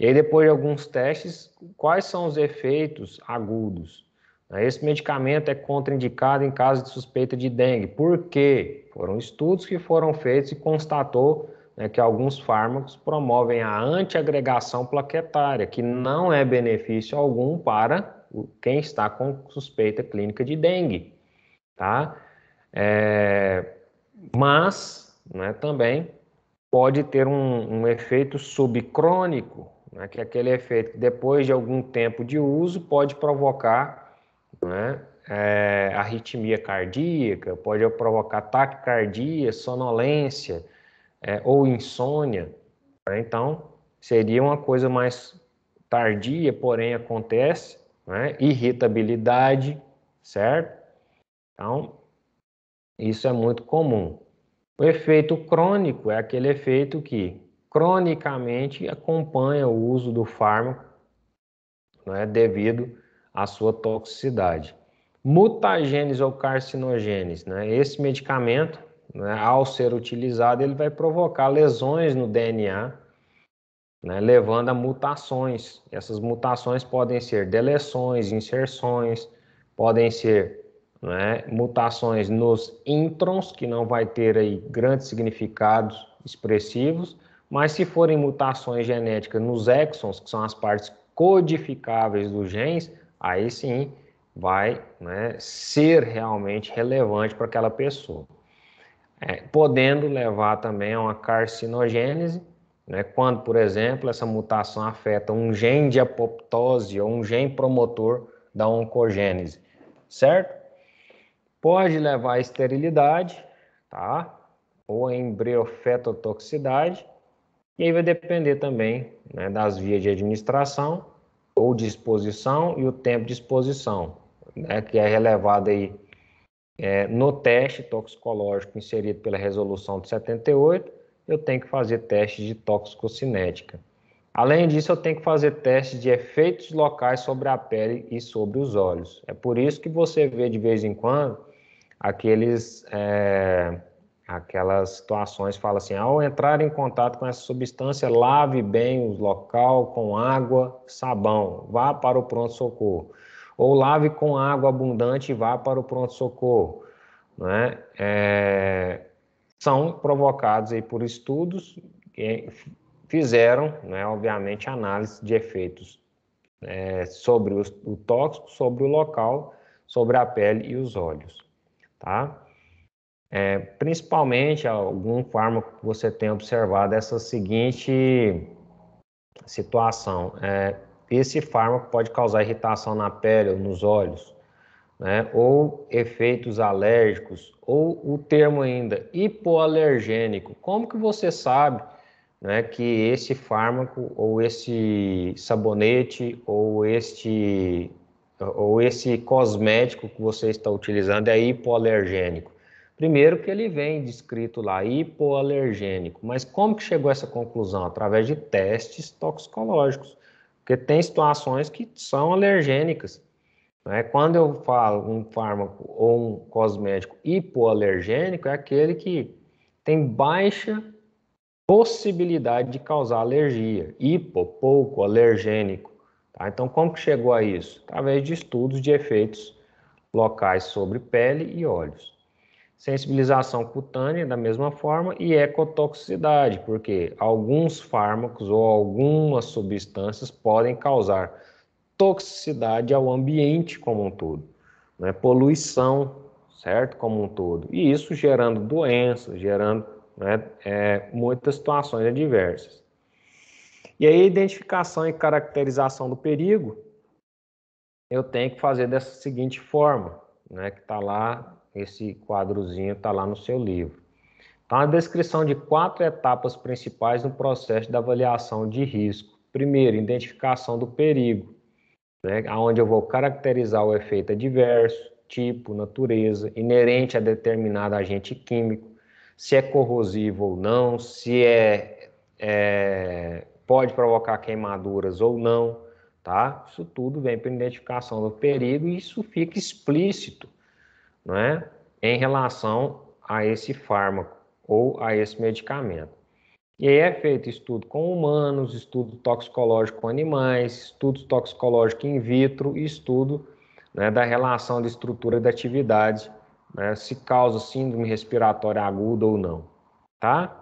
E aí, depois de alguns testes, quais são os efeitos agudos? Né? Esse medicamento é contraindicado em caso de suspeita de dengue. Por quê? Foram estudos que foram feitos e constatou né, que alguns fármacos promovem a antiagregação plaquetária, que não é benefício algum para quem está com suspeita clínica de dengue. Tá? É, mas né, também pode ter um, um efeito subcrônico, né, que é aquele efeito que depois de algum tempo de uso pode provocar né? É, arritmia cardíaca, pode provocar taquicardia, sonolência é, ou insônia. Né? Então, seria uma coisa mais tardia, porém acontece, né? irritabilidade, certo? Então, isso é muito comum. O efeito crônico é aquele efeito que cronicamente acompanha o uso do fármaco, não é devido a sua toxicidade. Mutagênese ou carcinogênese, né? Esse medicamento, né, ao ser utilizado, ele vai provocar lesões no DNA, né, levando a mutações. Essas mutações podem ser deleções, inserções, podem ser né, mutações nos introns, que não vai ter aí grandes significados expressivos, mas se forem mutações genéticas nos exons, que são as partes codificáveis dos genes, aí sim vai né, ser realmente relevante para aquela pessoa. É, podendo levar também a uma carcinogênese, né, quando, por exemplo, essa mutação afeta um gene de apoptose ou um gene promotor da oncogênese, certo? Pode levar à esterilidade, tá? Ou a embriofetotoxicidade, e aí vai depender também né, das vias de administração ou de exposição e o tempo de exposição, né, que é relevado aí é, no teste toxicológico inserido pela resolução de 78, eu tenho que fazer teste de toxicocinética. Além disso, eu tenho que fazer teste de efeitos locais sobre a pele e sobre os olhos. É por isso que você vê de vez em quando aqueles é, aquelas situações fala assim: ao entrar em contato com essa substância, lave bem o local com água, sabão, vá para o pronto-socorro. Ou lave com água abundante e vá para o pronto-socorro. Né? É, são provocados aí por estudos que fizeram, né, obviamente, análise de efeitos é, sobre o, o tóxico, sobre o local, sobre a pele e os olhos. Tá? É, principalmente algum fármaco que você tem observado essa seguinte situação. É, esse fármaco pode causar irritação na pele ou nos olhos, né? ou efeitos alérgicos, ou o termo ainda, hipoalergênico. Como que você sabe né, que esse fármaco, ou esse sabonete, ou este, ou esse cosmético que você está utilizando é hipoalergênico? Primeiro que ele vem descrito lá hipoalergênico, mas como que chegou a essa conclusão? Através de testes toxicológicos, porque tem situações que são alergênicas. Né? Quando eu falo um fármaco ou um cosmético hipoalergênico, é aquele que tem baixa possibilidade de causar alergia, hipo, pouco, alergênico. Tá? Então, como que chegou a isso? Através de estudos de efeitos locais sobre pele e olhos sensibilização cutânea da mesma forma e ecotoxicidade, porque alguns fármacos ou algumas substâncias podem causar toxicidade ao ambiente como um todo, né? poluição, certo? Como um todo. E isso gerando doenças, gerando né, é, muitas situações adversas. E aí, a identificação e caracterização do perigo, eu tenho que fazer dessa seguinte forma, né, que está lá esse quadrozinho está lá no seu livro. Então, tá a descrição de quatro etapas principais no processo de avaliação de risco. Primeiro, identificação do perigo, né, onde eu vou caracterizar o efeito adverso, tipo, natureza, inerente a determinado agente químico, se é corrosivo ou não, se é, é pode provocar queimaduras ou não, tá? Isso tudo vem para identificação do perigo e isso fica explícito né, em relação a esse fármaco ou a esse medicamento. E aí é feito estudo com humanos, estudo toxicológico com animais, estudo toxicológico in vitro e estudo né, da relação de estrutura da atividade, né, se causa síndrome respiratória aguda ou não. Tá?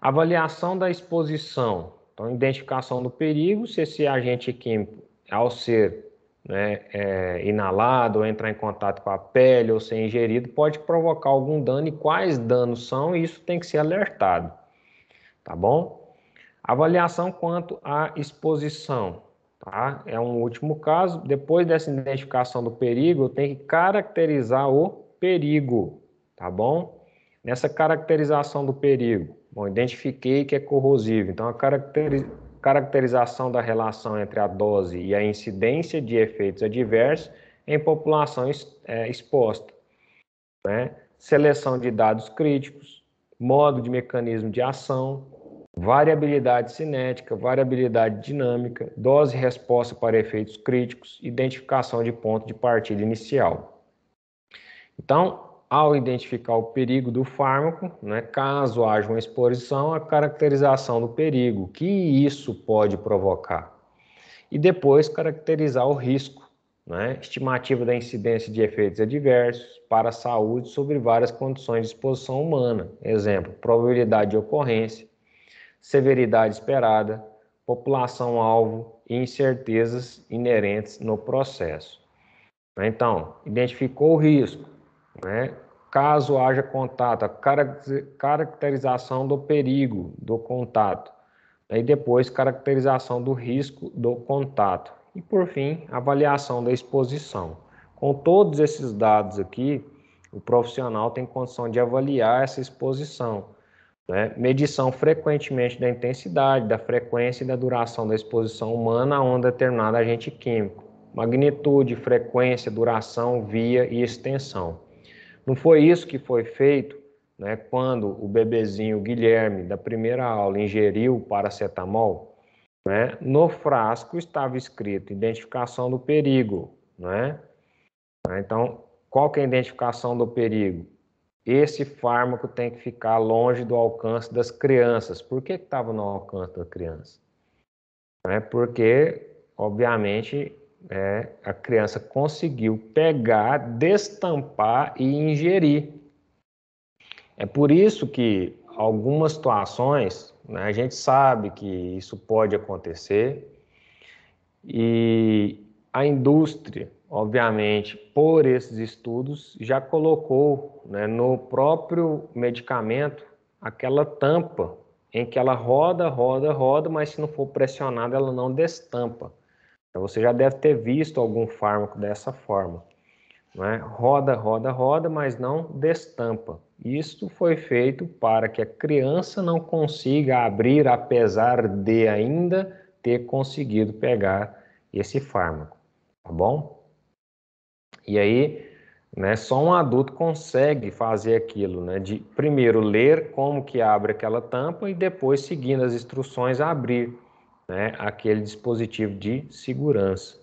Avaliação da exposição, então identificação do perigo, se esse agente químico, ao ser né, é, inalado, ou entrar em contato com a pele, ou ser ingerido, pode provocar algum dano e quais danos são, isso tem que ser alertado, tá bom? Avaliação quanto à exposição, tá? É um último caso. Depois dessa identificação do perigo, tem que caracterizar o perigo, tá bom? Nessa caracterização do perigo, bom, identifiquei que é corrosivo, então a caracterização caracterização da relação entre a dose e a incidência de efeitos adversos em população é, exposta, né? seleção de dados críticos, modo de mecanismo de ação, variabilidade cinética, variabilidade dinâmica, dose-resposta para efeitos críticos, identificação de ponto de partida inicial. Então, ao identificar o perigo do fármaco, né, caso haja uma exposição, a caracterização do perigo, que isso pode provocar. E depois caracterizar o risco, né, estimativa da incidência de efeitos adversos para a saúde sobre várias condições de exposição humana, exemplo, probabilidade de ocorrência, severidade esperada, população-alvo e incertezas inerentes no processo. Então, identificou o risco, né? Caso haja contato, a caracterização do perigo do contato. Né? E depois, caracterização do risco do contato. E, por fim, avaliação da exposição. Com todos esses dados aqui, o profissional tem condição de avaliar essa exposição. Né? Medição frequentemente da intensidade, da frequência e da duração da exposição humana a um determinado agente químico. Magnitude, frequência, duração, via e extensão. Não foi isso que foi feito né, quando o bebezinho Guilherme, da primeira aula, ingeriu paracetamol? Né, no frasco estava escrito identificação do perigo. Né? Então, qual que é a identificação do perigo? Esse fármaco tem que ficar longe do alcance das crianças. Por que estava no alcance da criança? Né, porque, obviamente, né, a criança conseguiu pegar, destampar e ingerir. É por isso que algumas situações né, a gente sabe que isso pode acontecer e a indústria, obviamente, por esses estudos, já colocou né, no próprio medicamento aquela tampa em que ela roda, roda, roda, mas se não for pressionada, ela não destampa. Então você já deve ter visto algum fármaco dessa forma. Né? Roda, roda, roda, mas não destampa. Isto foi feito para que a criança não consiga abrir, apesar de ainda ter conseguido pegar esse fármaco, tá bom? E aí, né, só um adulto consegue fazer aquilo, né, de primeiro ler como que abre aquela tampa e depois, seguindo as instruções, abrir né, aquele dispositivo de segurança.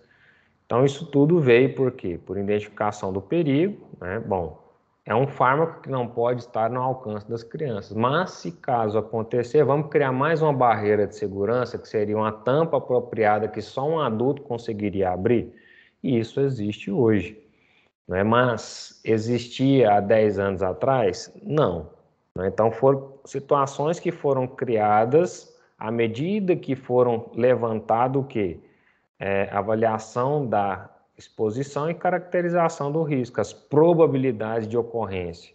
Então, isso tudo veio por quê? Por identificação do perigo, né? Bom, é um fármaco que não pode estar no alcance das crianças, mas se caso acontecer, vamos criar mais uma barreira de segurança, que seria uma tampa apropriada que só um adulto conseguiria abrir, e isso existe hoje. Né? Mas existia há 10 anos atrás? Não. Né? Então, foram situações que foram criadas à medida que foram levantado o quê? É, avaliação da exposição e caracterização do risco, as probabilidades de ocorrência.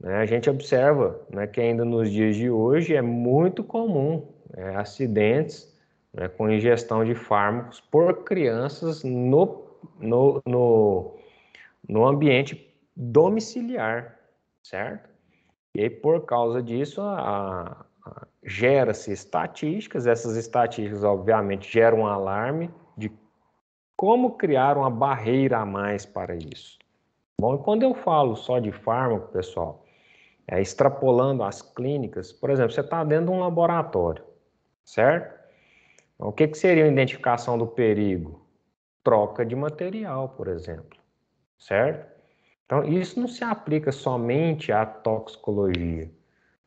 Né? A gente observa né, que ainda nos dias de hoje é muito comum é, acidentes né, com ingestão de fármacos por crianças no, no, no, no ambiente domiciliar, certo? E aí, por causa disso, a, gera-se estatísticas, essas estatísticas, obviamente, geram um alarme de como criar uma barreira a mais para isso. Bom, e quando eu falo só de fármaco, pessoal, é, extrapolando as clínicas, por exemplo, você está dentro de um laboratório, certo? Então, o que, que seria a identificação do perigo? Troca de material, por exemplo, certo? Então, isso não se aplica somente à toxicologia.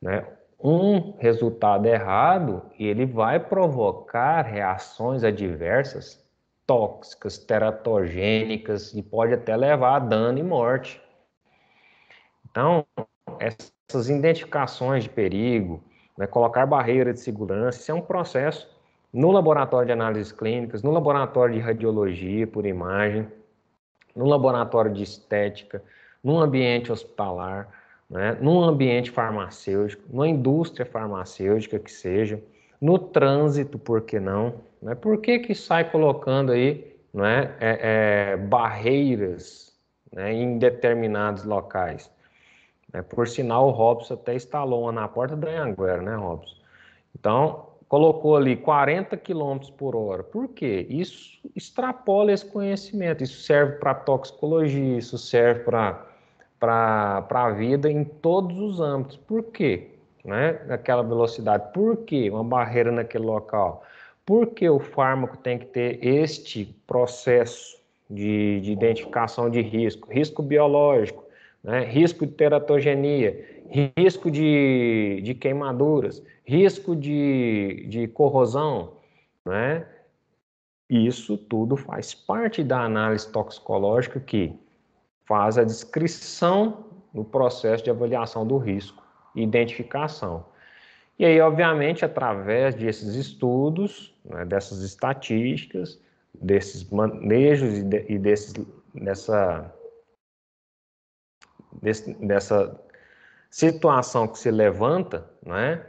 Né? um resultado errado, ele vai provocar reações adversas tóxicas, teratogênicas e pode até levar a dano e morte. Então, essas identificações de perigo, né, colocar barreira de segurança, isso é um processo no laboratório de análises clínicas, no laboratório de radiologia por imagem, no laboratório de estética, no ambiente hospitalar né, num ambiente farmacêutico, numa indústria farmacêutica que seja, no trânsito, por que não? Né? Por que, que sai colocando aí né, é, é, barreiras né, em determinados locais? É, por sinal, o Robson até instalou uma na porta da Anguera, né, Robson? Então, colocou ali 40 km por hora. Por quê? Isso extrapola esse conhecimento. Isso serve para toxicologia, isso serve para para a vida em todos os âmbitos. Por quê? Né? Aquela velocidade. Por que uma barreira naquele local? Por que o fármaco tem que ter este processo de, de identificação de risco? Risco biológico, né? risco de teratogenia, risco de, de queimaduras, risco de, de corrosão, né? Isso tudo faz parte da análise toxicológica que faz a descrição do processo de avaliação do risco e identificação. E aí, obviamente, através desses estudos, né, dessas estatísticas, desses manejos e, de, e dessa, desse, dessa situação que se levanta, né,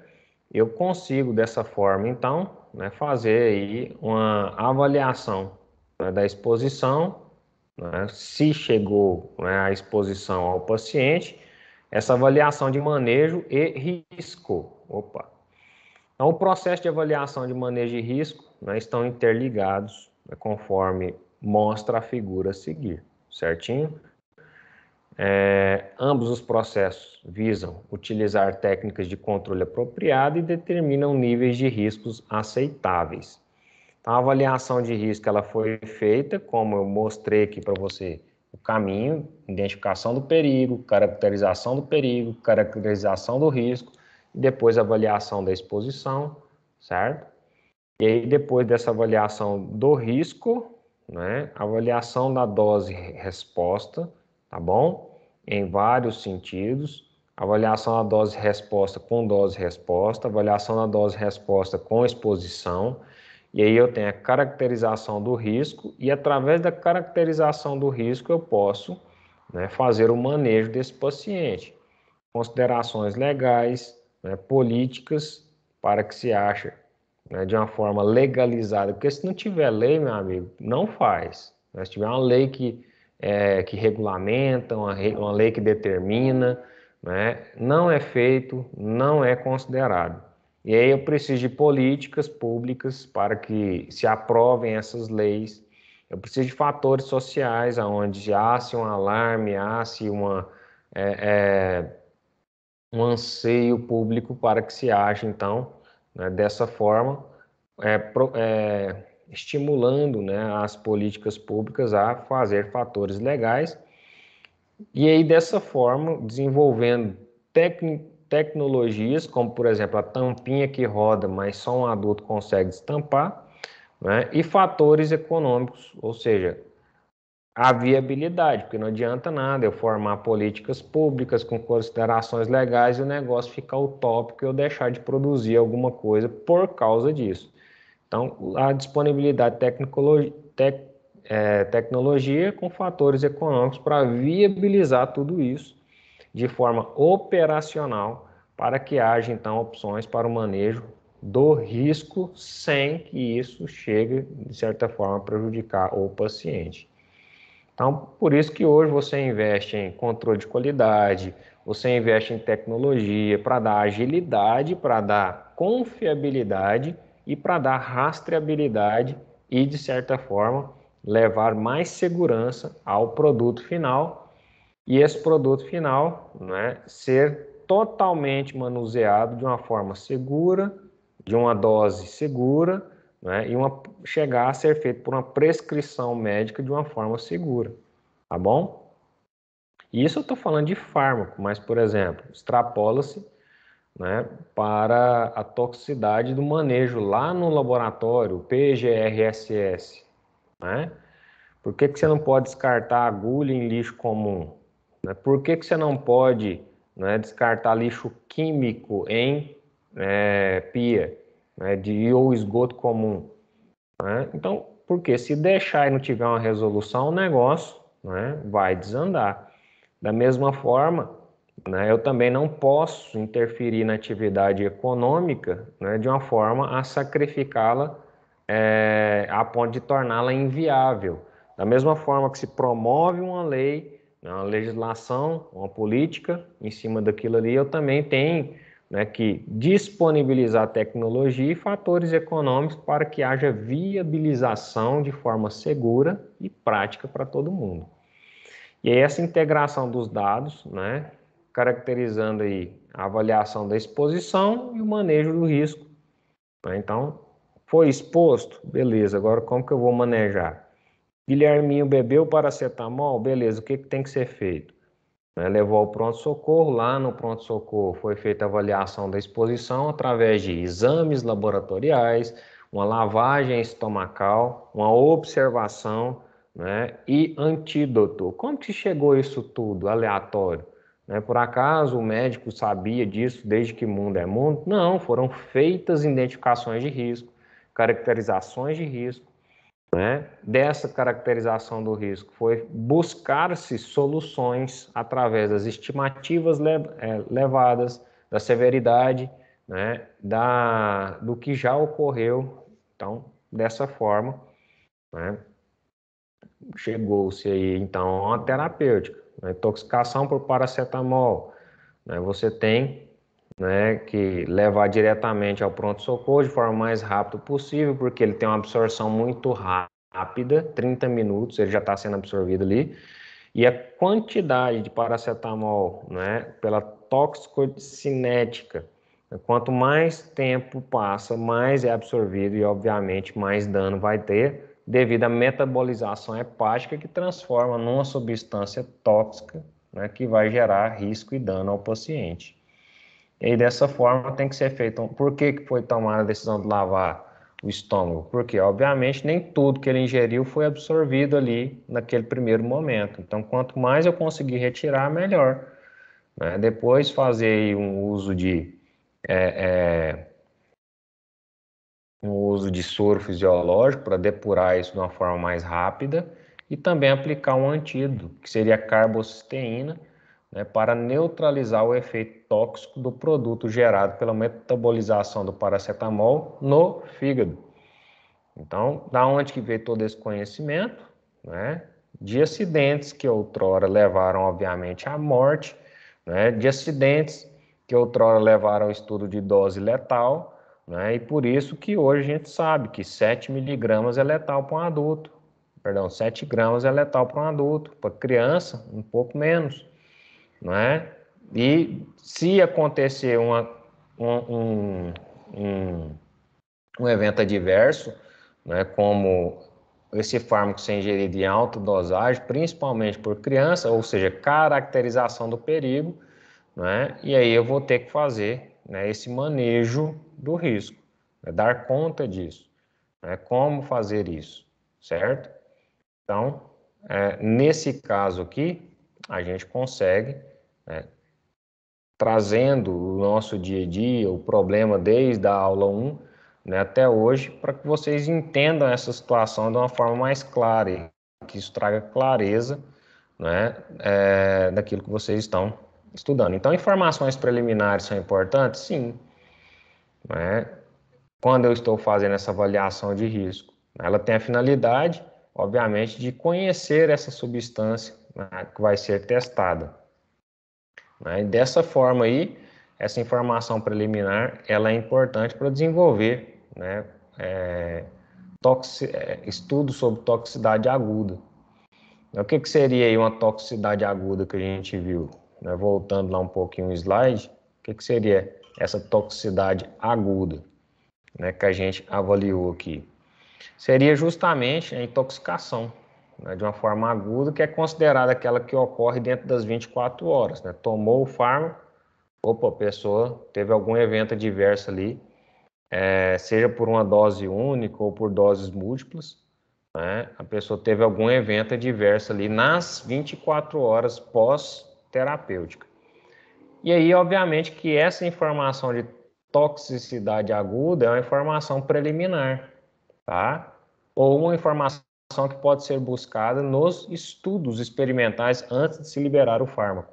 eu consigo dessa forma, então, né, fazer aí uma avaliação né, da exposição né? Se chegou né, a exposição ao paciente, essa avaliação de manejo e risco. Opa! Então, o processo de avaliação de manejo e risco né, estão interligados, né, conforme mostra a figura a seguir, certinho? É, ambos os processos visam utilizar técnicas de controle apropriado e determinam níveis de riscos aceitáveis. Então, a avaliação de risco ela foi feita, como eu mostrei aqui para você, o caminho, identificação do perigo, caracterização do perigo, caracterização do risco, e depois avaliação da exposição, certo? E aí, depois dessa avaliação do risco, né, avaliação da dose-resposta, tá bom? Em vários sentidos, avaliação da dose-resposta com dose-resposta, avaliação da dose-resposta com exposição, e aí eu tenho a caracterização do risco e através da caracterização do risco eu posso né, fazer o manejo desse paciente. Considerações legais, né, políticas, para que se ache né, de uma forma legalizada. Porque se não tiver lei, meu amigo, não faz. Né, se tiver uma lei que, é, que regulamenta, uma, uma lei que determina, né, não é feito, não é considerado. E aí eu preciso de políticas públicas para que se aprovem essas leis. Eu preciso de fatores sociais, aonde há-se um alarme, há-se uma, é, é, um anseio público para que se haja, então, né, dessa forma, é, pro, é, estimulando né, as políticas públicas a fazer fatores legais. E aí, dessa forma, desenvolvendo técnicas tecnologias, como por exemplo a tampinha que roda, mas só um adulto consegue destampar, né? e fatores econômicos, ou seja, a viabilidade, porque não adianta nada eu formar políticas públicas com considerações legais e o negócio ficar utópico e eu deixar de produzir alguma coisa por causa disso. Então, a disponibilidade tecnologia, tec, é, tecnologia com fatores econômicos para viabilizar tudo isso de forma operacional para que haja então opções para o manejo do risco sem que isso chegue de certa forma a prejudicar o paciente. Então, por isso que hoje você investe em controle de qualidade, você investe em tecnologia para dar agilidade, para dar confiabilidade e para dar rastreabilidade e de certa forma levar mais segurança ao produto final e esse produto final né, ser totalmente manuseado de uma forma segura, de uma dose segura, né, e uma, chegar a ser feito por uma prescrição médica de uma forma segura, tá bom? Isso eu estou falando de fármaco, mas, por exemplo, extrapola-se né, para a toxicidade do manejo lá no laboratório, o PGRSS, né? Por que, que você não pode descartar agulha em lixo comum? Né? Por que, que você não pode né, descartar lixo químico em é, pia né, de, ou esgoto comum? Né? Então, porque se deixar e não tiver uma resolução, o negócio né, vai desandar. Da mesma forma, né, eu também não posso interferir na atividade econômica né, de uma forma a sacrificá-la é, a ponto de torná-la inviável. Da mesma forma que se promove uma lei é uma legislação, uma política em cima daquilo ali, eu também tenho né, que disponibilizar tecnologia e fatores econômicos para que haja viabilização de forma segura e prática para todo mundo. E aí essa integração dos dados, né, caracterizando aí a avaliação da exposição e o manejo do risco. Né? Então, foi exposto? Beleza, agora como que eu vou manejar? Guilherminho bebeu paracetamol, beleza, o que, que tem que ser feito? Né, levou ao pronto-socorro, lá no pronto-socorro foi feita a avaliação da exposição através de exames laboratoriais, uma lavagem estomacal, uma observação né, e antídoto. Como que chegou isso tudo aleatório? Né, por acaso o médico sabia disso desde que mundo é mundo? Não, foram feitas identificações de risco, caracterizações de risco, né, dessa caracterização do risco foi buscar-se soluções através das estimativas é, levadas, da severidade, né, da, do que já ocorreu. Então, dessa forma, né, chegou-se aí então a terapêutica, né, intoxicação por paracetamol. Né, você tem né, que levar diretamente ao pronto-socorro de forma mais rápida possível, porque ele tem uma absorção muito rápida, 30 minutos, ele já está sendo absorvido ali. E a quantidade de paracetamol, né, pela toxicocinética, né, quanto mais tempo passa, mais é absorvido e, obviamente, mais dano vai ter devido à metabolização hepática que transforma numa substância tóxica, né, que vai gerar risco e dano ao paciente. E dessa forma, tem que ser feito. Então, por que, que foi tomada a decisão de lavar o estômago? Porque, obviamente, nem tudo que ele ingeriu foi absorvido ali naquele primeiro momento. Então, quanto mais eu conseguir retirar, melhor. Né? Depois, fazer um uso de. É, é, um uso de soro fisiológico para depurar isso de uma forma mais rápida e também aplicar um antídoto, que seria a carbocisteína, né, para neutralizar o efeito tóxico do produto gerado pela metabolização do paracetamol no fígado. Então, da onde que veio todo esse conhecimento? Né? De acidentes que outrora levaram, obviamente, à morte, né? de acidentes que outrora levaram ao estudo de dose letal, né? e por isso que hoje a gente sabe que 7 miligramas é letal para um adulto, perdão, 7 gramas é letal para um adulto, para criança, um pouco menos não é? E se acontecer uma, um, um, um evento adverso, é como esse fármaco ser ingerido em alta dosagem, principalmente por criança, ou seja, caracterização do perigo, é e aí eu vou ter que fazer né, esse manejo do risco, né, dar conta disso, né, como fazer isso, certo? Então, é, nesse caso aqui, a gente consegue né? trazendo o nosso dia a dia, o problema desde a aula 1 né, até hoje, para que vocês entendam essa situação de uma forma mais clara, que isso traga clareza né, é, daquilo que vocês estão estudando. Então, informações preliminares são importantes? Sim. Né? Quando eu estou fazendo essa avaliação de risco, né, ela tem a finalidade, obviamente, de conhecer essa substância né, que vai ser testada. Né? E dessa forma aí, essa informação preliminar ela é importante para desenvolver né, é, é estudos sobre toxicidade aguda. Né, o que, que seria aí uma toxicidade aguda que a gente viu? Né? Voltando lá um pouquinho o slide, o que, que seria essa toxicidade aguda né, que a gente avaliou aqui? Seria justamente a intoxicação né, de uma forma aguda, que é considerada aquela que ocorre dentro das 24 horas. Né? Tomou o fármaco, opa, a pessoa teve algum evento adverso ali, é, seja por uma dose única ou por doses múltiplas, né? a pessoa teve algum evento adverso ali nas 24 horas pós-terapêutica. E aí, obviamente, que essa informação de toxicidade aguda é uma informação preliminar, tá? Ou uma informação que pode ser buscada nos estudos experimentais antes de se liberar o fármaco.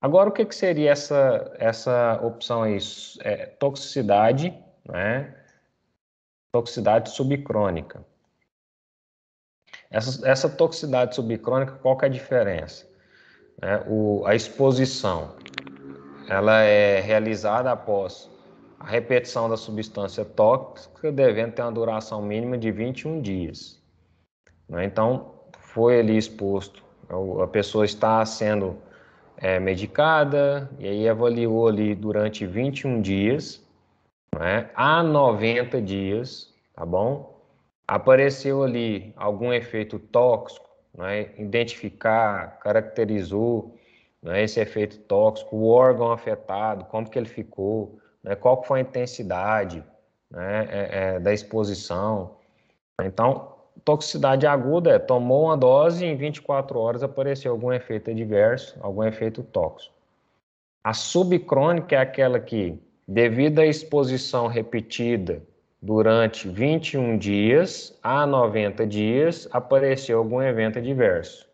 Agora, o que, que seria essa, essa opção aí? É, toxicidade, né? Toxicidade subcrônica. Essa, essa toxicidade subcrônica, qual que é a diferença? É, o, a exposição, ela é realizada após a repetição da substância tóxica, devendo ter uma duração mínima de 21 dias. Né? Então, foi ali exposto, a pessoa está sendo é, medicada, e aí avaliou ali durante 21 dias, né? a 90 dias, tá bom? Apareceu ali algum efeito tóxico, né? identificar, caracterizou né? esse efeito tóxico, o órgão afetado, como que ele ficou, né? qual foi a intensidade né? É, é, da exposição. Então, Toxicidade aguda é tomou uma dose e em 24 horas apareceu algum efeito adverso, algum efeito tóxico. A subcrônica é aquela que, devido à exposição repetida durante 21 dias a 90 dias, apareceu algum evento adverso.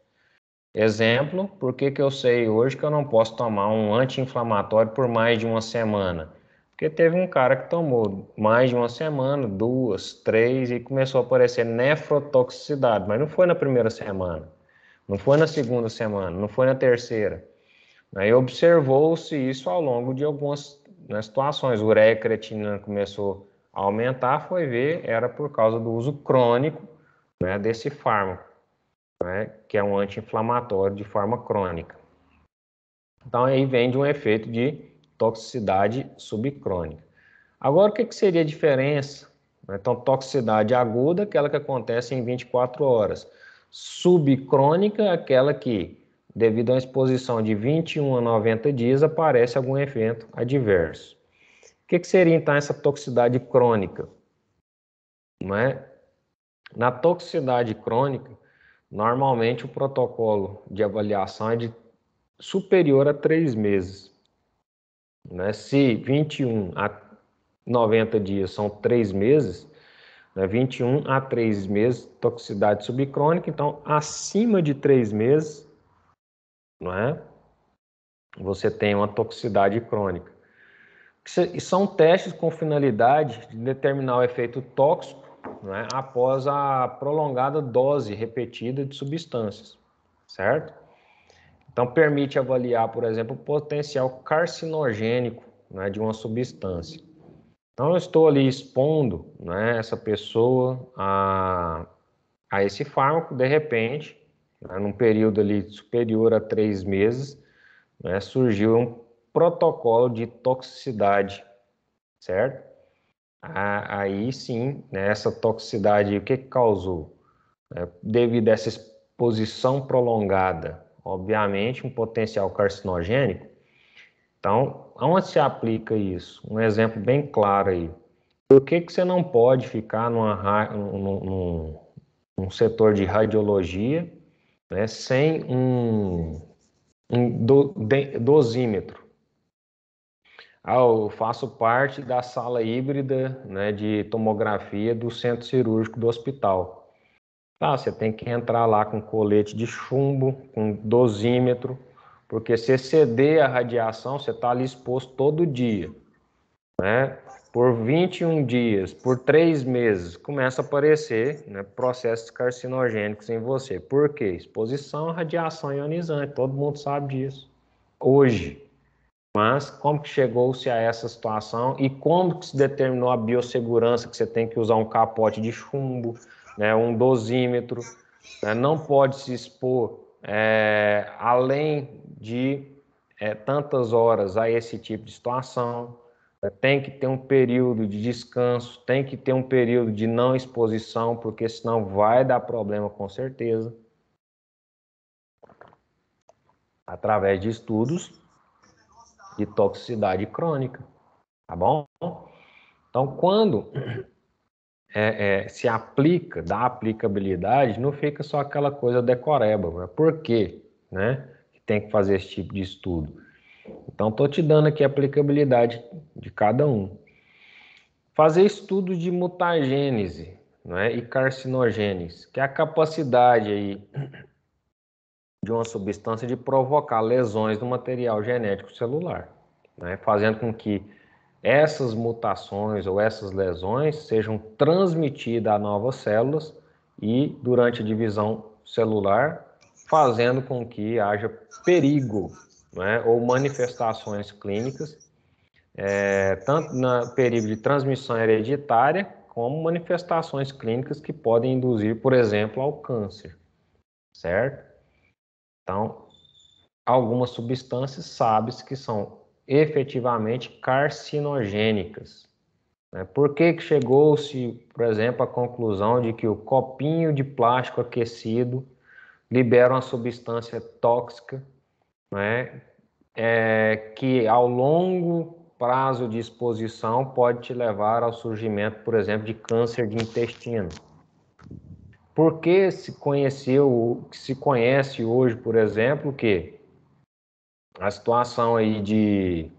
Exemplo, por que, que eu sei hoje que eu não posso tomar um anti-inflamatório por mais de uma semana? Porque teve um cara que tomou mais de uma semana, duas, três, e começou a aparecer nefrotoxicidade, mas não foi na primeira semana, não foi na segunda semana, não foi na terceira. Aí observou-se isso ao longo de algumas né, situações. Ureia creatinina começou a aumentar, foi ver, era por causa do uso crônico né, desse fármaco, né, que é um anti-inflamatório de forma crônica. Então aí vem de um efeito de toxicidade subcrônica. Agora, o que, que seria a diferença? Né? Então, toxicidade aguda, aquela que acontece em 24 horas. Subcrônica, aquela que, devido a uma exposição de 21 a 90 dias, aparece algum evento adverso. O que, que seria, então, essa toxicidade crônica? Não é? Na toxicidade crônica, normalmente o protocolo de avaliação é de superior a três meses. Né? Se 21 a 90 dias são 3 meses, né? 21 a 3 meses, toxicidade subcrônica, então acima de 3 meses, não é? você tem uma toxicidade crônica. E são testes com finalidade de determinar o efeito tóxico né, após a prolongada dose repetida de substâncias, certo? Então, permite avaliar, por exemplo, o potencial carcinogênico né, de uma substância. Então, eu estou ali expondo né, essa pessoa a, a esse fármaco, de repente, né, num período ali superior a três meses, né, surgiu um protocolo de toxicidade, certo? Aí sim, né, essa toxicidade, o que, que causou? É, devido a essa exposição prolongada obviamente, um potencial carcinogênico. Então, aonde se aplica isso? Um exemplo bem claro aí. Por que, que você não pode ficar numa, num, num, num setor de radiologia né, sem um, um do, de, dosímetro? Ah, eu faço parte da sala híbrida né, de tomografia do centro cirúrgico do hospital. Tá, você tem que entrar lá com colete de chumbo, com dosímetro, porque se exceder a radiação, você está ali exposto todo dia. Né? Por 21 dias, por 3 meses, começa a aparecer né, processos carcinogênicos em você. Por quê? Exposição à radiação ionizante, todo mundo sabe disso. Hoje. Mas como que chegou-se a essa situação e como que se determinou a biossegurança que você tem que usar um capote de chumbo, né, um dosímetro, né, não pode se expor é, além de é, tantas horas a esse tipo de situação, né, tem que ter um período de descanso, tem que ter um período de não exposição, porque senão vai dar problema com certeza. Através de estudos de toxicidade crônica, tá bom? Então, quando é, é, se aplica, dá aplicabilidade, não fica só aquela coisa decoreba, mas por quê, né? Que tem que fazer esse tipo de estudo. Então, estou te dando aqui a aplicabilidade de cada um. Fazer estudos de mutagênese né, e carcinogênese, que é a capacidade aí de uma substância de provocar lesões no material genético celular, né, fazendo com que essas mutações ou essas lesões sejam transmitidas a novas células e durante a divisão celular, fazendo com que haja perigo né, ou manifestações clínicas, é, tanto na perigo de transmissão hereditária, como manifestações clínicas que podem induzir, por exemplo, ao câncer, certo? Então, algumas substâncias sabe-se que são efetivamente carcinogênicas. Né? Por que, que chegou-se, por exemplo, à conclusão de que o copinho de plástico aquecido libera uma substância tóxica né? É, que ao longo prazo de exposição pode te levar ao surgimento, por exemplo, de câncer de intestino. Por que se conheceu, se conhece hoje, por exemplo, que a situação aí de,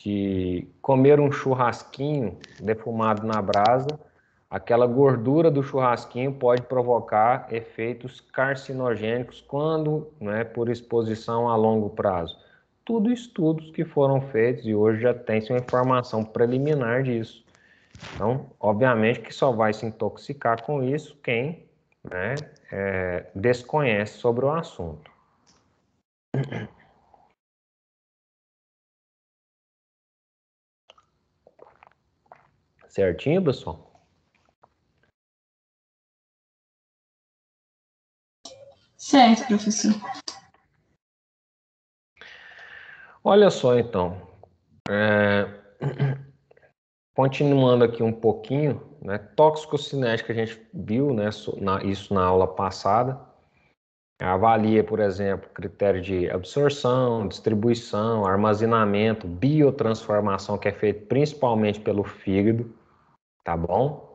de comer um churrasquinho defumado na brasa, aquela gordura do churrasquinho pode provocar efeitos carcinogênicos quando, né, por exposição a longo prazo. Tudo estudos que foram feitos e hoje já tem-se uma informação preliminar disso. Então, obviamente que só vai se intoxicar com isso quem né, é, desconhece sobre o assunto. Certinho, pessoal? Certo, professor. Olha só, então. É... Continuando aqui um pouquinho, né? Toxicinética a gente viu, né? Isso na aula passada. Avalia, por exemplo, critério de absorção, distribuição, armazenamento, biotransformação, que é feito principalmente pelo fígado tá bom?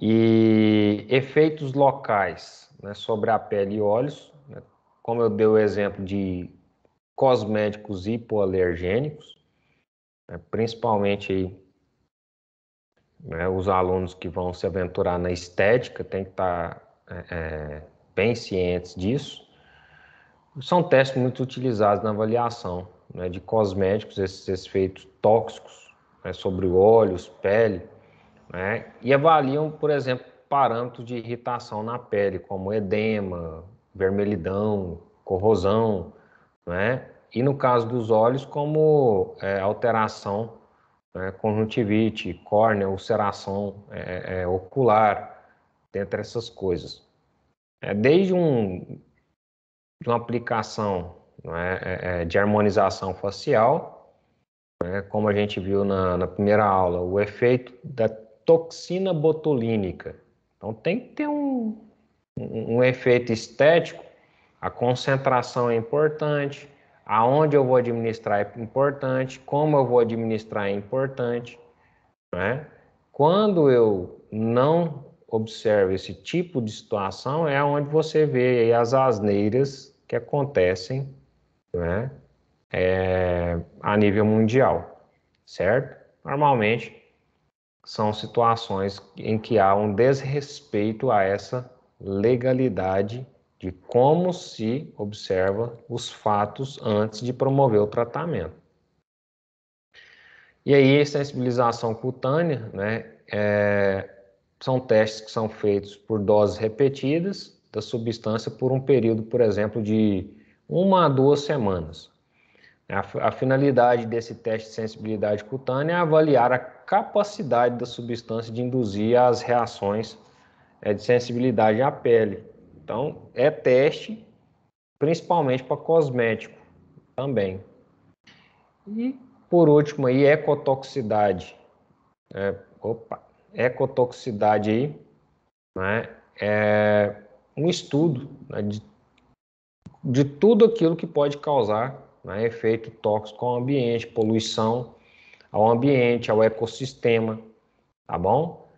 E efeitos locais né, sobre a pele e olhos, né, como eu dei o exemplo de cosméticos hipoalergênicos, né, principalmente né, os alunos que vão se aventurar na estética têm que estar tá, é, é, bem cientes disso. São testes muito utilizados na avaliação né, de cosméticos, esses efeitos tóxicos né, sobre olhos, pele né? e avaliam, por exemplo, parâmetros de irritação na pele, como edema, vermelhidão, corrosão, né? e no caso dos olhos, como é, alteração, né? conjuntivite, córnea, ulceração é, é, é ocular, dentre essas coisas. É, desde um, uma aplicação né, é, é, de harmonização facial, né, como a gente viu na, na primeira aula, o efeito da toxina botulínica. Então tem que ter um, um, um efeito estético, a concentração é importante, aonde eu vou administrar é importante, como eu vou administrar é importante. Né? Quando eu não observo esse tipo de situação, é onde você vê as asneiras que acontecem né? É, a nível mundial, certo? Normalmente são situações em que há um desrespeito a essa legalidade de como se observa os fatos antes de promover o tratamento. E aí, sensibilização cutânea, né, é, são testes que são feitos por doses repetidas da substância por um período, por exemplo, de uma a duas semanas. A, a finalidade desse teste de sensibilidade cutânea é avaliar a capacidade da substância de induzir as reações é, de sensibilidade à pele. Então, é teste principalmente para cosmético também. E por último aí, ecotoxicidade. É, opa, ecotoxicidade aí, né? É um estudo né, de, de tudo aquilo que pode causar né, efeito tóxico ao ambiente, poluição ao ambiente, ao ecossistema, tá bom?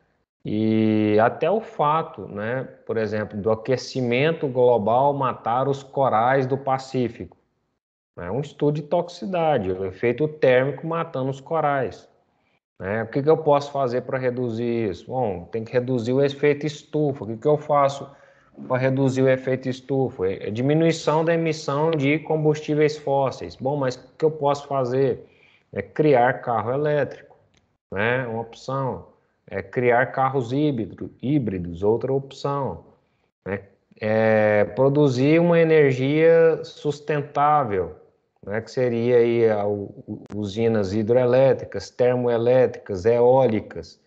E até o fato, né, por exemplo, do aquecimento global matar os corais do Pacífico. É um estudo de toxicidade, o efeito térmico matando os corais. Né? O que, que eu posso fazer para reduzir isso? Bom, tem que reduzir o efeito estufa. O que, que eu faço? para reduzir o efeito estufa, é, é diminuição da emissão de combustíveis fósseis. Bom, mas o que eu posso fazer? É criar carro elétrico, né? Uma opção. É criar carros híbrido, híbridos, outra opção. Né? É produzir uma energia sustentável, né? que seria aí a, usinas hidrelétricas, termoelétricas, eólicas,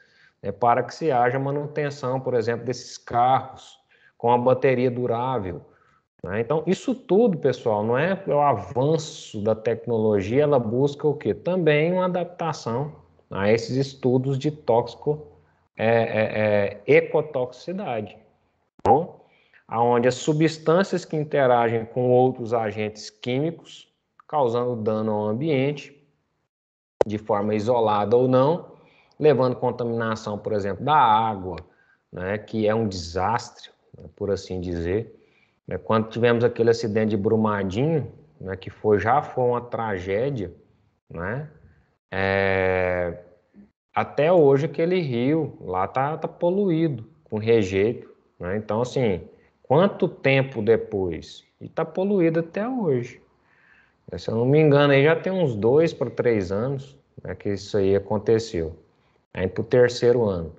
né? para que se haja manutenção, por exemplo, desses carros com a bateria durável. Né? Então, isso tudo, pessoal, não é o avanço da tecnologia, ela busca o quê? Também uma adaptação a esses estudos de tóxico, é, é, é, ecotoxicidade. Bom, onde as substâncias que interagem com outros agentes químicos, causando dano ao ambiente, de forma isolada ou não, levando contaminação, por exemplo, da água, né, que é um desastre, né, por assim dizer. Né, quando tivemos aquele acidente de Brumadinho, né, que foi, já foi uma tragédia, né? É, até hoje aquele rio lá tá, tá poluído com rejeito, né? Então assim, quanto tempo depois? E tá poluído até hoje. Né, se eu não me engano, aí já tem uns dois para três anos né, que isso aí aconteceu. Aí para o terceiro ano.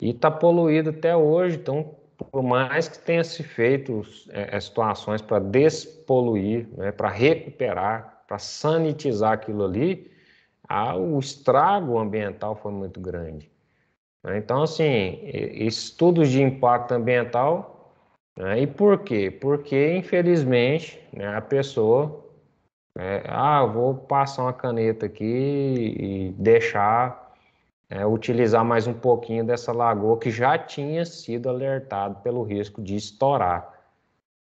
E tá poluído até hoje, então por mais que tenha se feito é, é situações para despoluir, né, para recuperar, para sanitizar aquilo ali, a, o estrago ambiental foi muito grande. Né. Então, assim, estudos de impacto ambiental, né, e por quê? Porque, infelizmente, né, a pessoa, né, ah, vou passar uma caneta aqui e deixar é, utilizar mais um pouquinho dessa lagoa que já tinha sido alertado pelo risco de estourar.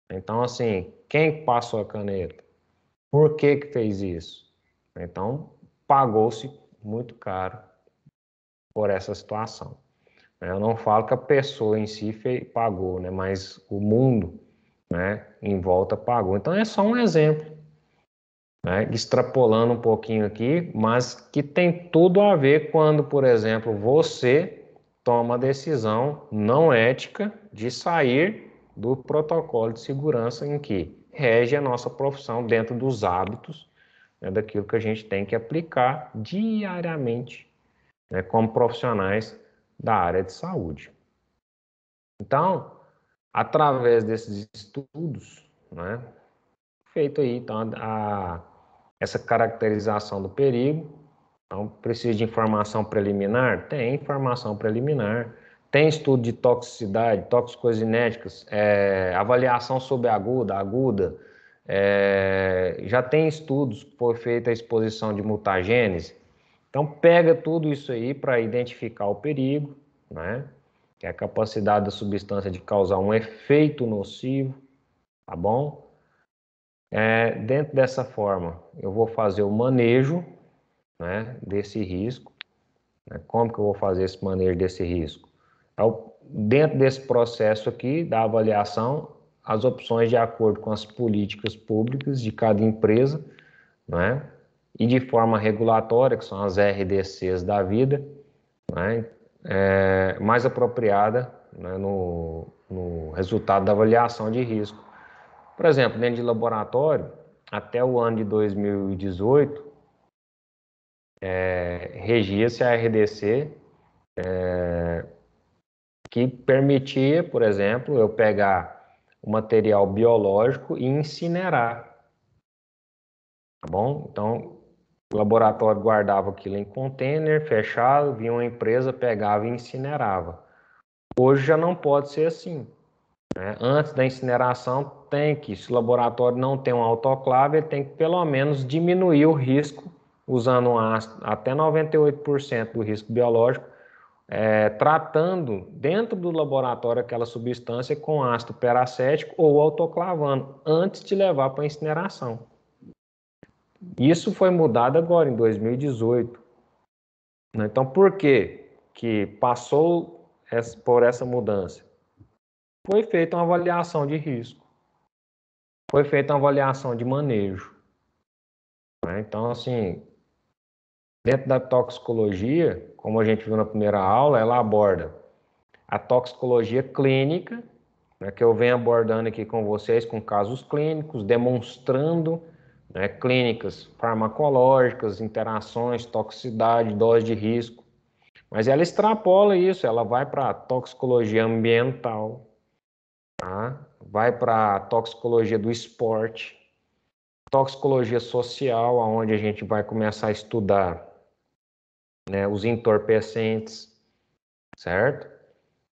Então, assim, quem passou a caneta? Por que, que fez isso? Então, pagou-se muito caro por essa situação. Né. Eu não falo que a pessoa em si pagou, né? mas o mundo né, em volta pagou. Então, é só um exemplo né, extrapolando um pouquinho aqui, mas que tem tudo a ver quando, por exemplo, você toma a decisão não ética de sair do protocolo de segurança em que rege a nossa profissão dentro dos hábitos, né, daquilo que a gente tem que aplicar diariamente né, como profissionais da área de saúde. Então, através desses estudos, né, feito aí então, a, essa caracterização do perigo. Então, precisa de informação preliminar? Tem informação preliminar. Tem estudo de toxicidade, toxicocinéticas, é, avaliação subaguda, aguda. É, já tem estudos que foi feita a exposição de mutagênese. Então, pega tudo isso aí para identificar o perigo, né? que é a capacidade da substância de causar um efeito nocivo, tá bom? É, dentro dessa forma, eu vou fazer o manejo né, desse risco. Né, como que eu vou fazer esse manejo desse risco? dentro desse processo aqui da avaliação, as opções de acordo com as políticas públicas de cada empresa, né, e de forma regulatória, que são as RDCs da vida, né, é, mais apropriada né, no, no resultado da avaliação de risco por exemplo, dentro de laboratório, até o ano de 2018, é, regia-se a RDC é, que permitia, por exemplo, eu pegar o material biológico e incinerar. Tá bom? Então, o laboratório guardava aquilo em container, fechado, vinha uma empresa, pegava e incinerava. Hoje já não pode ser assim. Né? Antes da incineração, tem que, se o laboratório não tem um autoclave, ele tem que pelo menos diminuir o risco, usando um ácido, até 98% do risco biológico, é, tratando dentro do laboratório aquela substância com ácido peracético ou autoclavando, antes de levar para a incineração. Isso foi mudado agora, em 2018. Então, por que que passou por essa mudança? Foi feita uma avaliação de risco. Foi feita uma avaliação de manejo. Né? Então, assim, dentro da toxicologia, como a gente viu na primeira aula, ela aborda a toxicologia clínica, né, que eu venho abordando aqui com vocês com casos clínicos, demonstrando né, clínicas farmacológicas, interações, toxicidade, dose de risco. Mas ela extrapola isso, ela vai para toxicologia ambiental, tá? vai para toxicologia do esporte, toxicologia social, aonde a gente vai começar a estudar né, os entorpecentes, certo?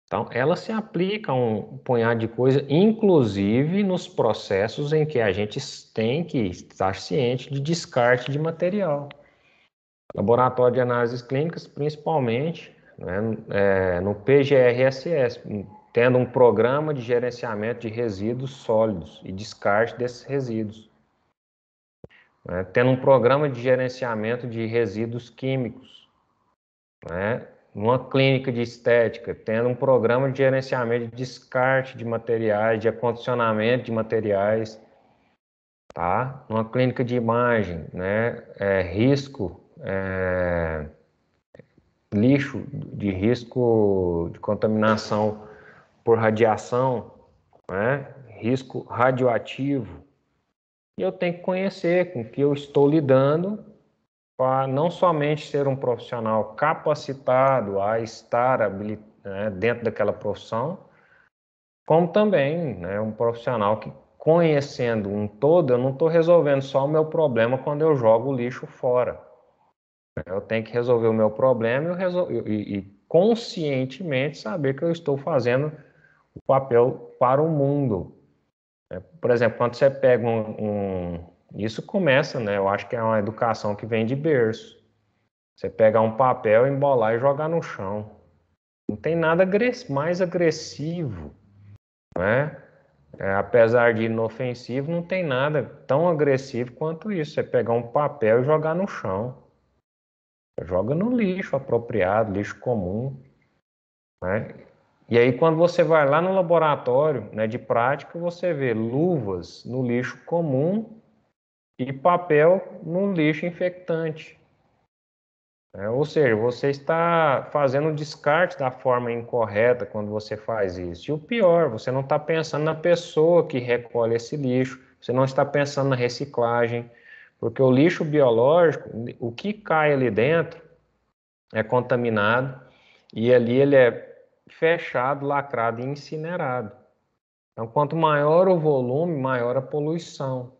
Então, ela se aplica a um punhado de coisa, inclusive nos processos em que a gente tem que estar ciente de descarte de material. Laboratório de análises clínicas, principalmente, né, é, no PGRSS, tendo um programa de gerenciamento de resíduos sólidos e descarte desses resíduos, né? tendo um programa de gerenciamento de resíduos químicos, né? numa clínica de estética, tendo um programa de gerenciamento de descarte de materiais, de acondicionamento de materiais, tá? Numa clínica de imagem, né? É, risco, é, lixo de risco de contaminação por radiação, né? risco radioativo. E eu tenho que conhecer com que eu estou lidando para não somente ser um profissional capacitado a estar né, dentro daquela profissão, como também né, um profissional que conhecendo um todo, eu não estou resolvendo só o meu problema quando eu jogo o lixo fora. Eu tenho que resolver o meu problema e, e, e conscientemente saber que eu estou fazendo o papel para o mundo. É, por exemplo, quando você pega um, um isso começa, né? Eu acho que é uma educação que vem de berço. Você pegar um papel, embolar e jogar no chão. Não tem nada mais agressivo, né? É, apesar de inofensivo, não tem nada tão agressivo quanto isso. Você pegar um papel e jogar no chão. Joga no lixo apropriado, lixo comum. Né? E aí, quando você vai lá no laboratório né, de prática, você vê luvas no lixo comum e papel no lixo infectante. É, ou seja, você está fazendo o descarte da forma incorreta quando você faz isso. E o pior, você não está pensando na pessoa que recolhe esse lixo, você não está pensando na reciclagem, porque o lixo biológico, o que cai ali dentro, é contaminado e ali ele é fechado, lacrado e incinerado. Então, quanto maior o volume, maior a poluição.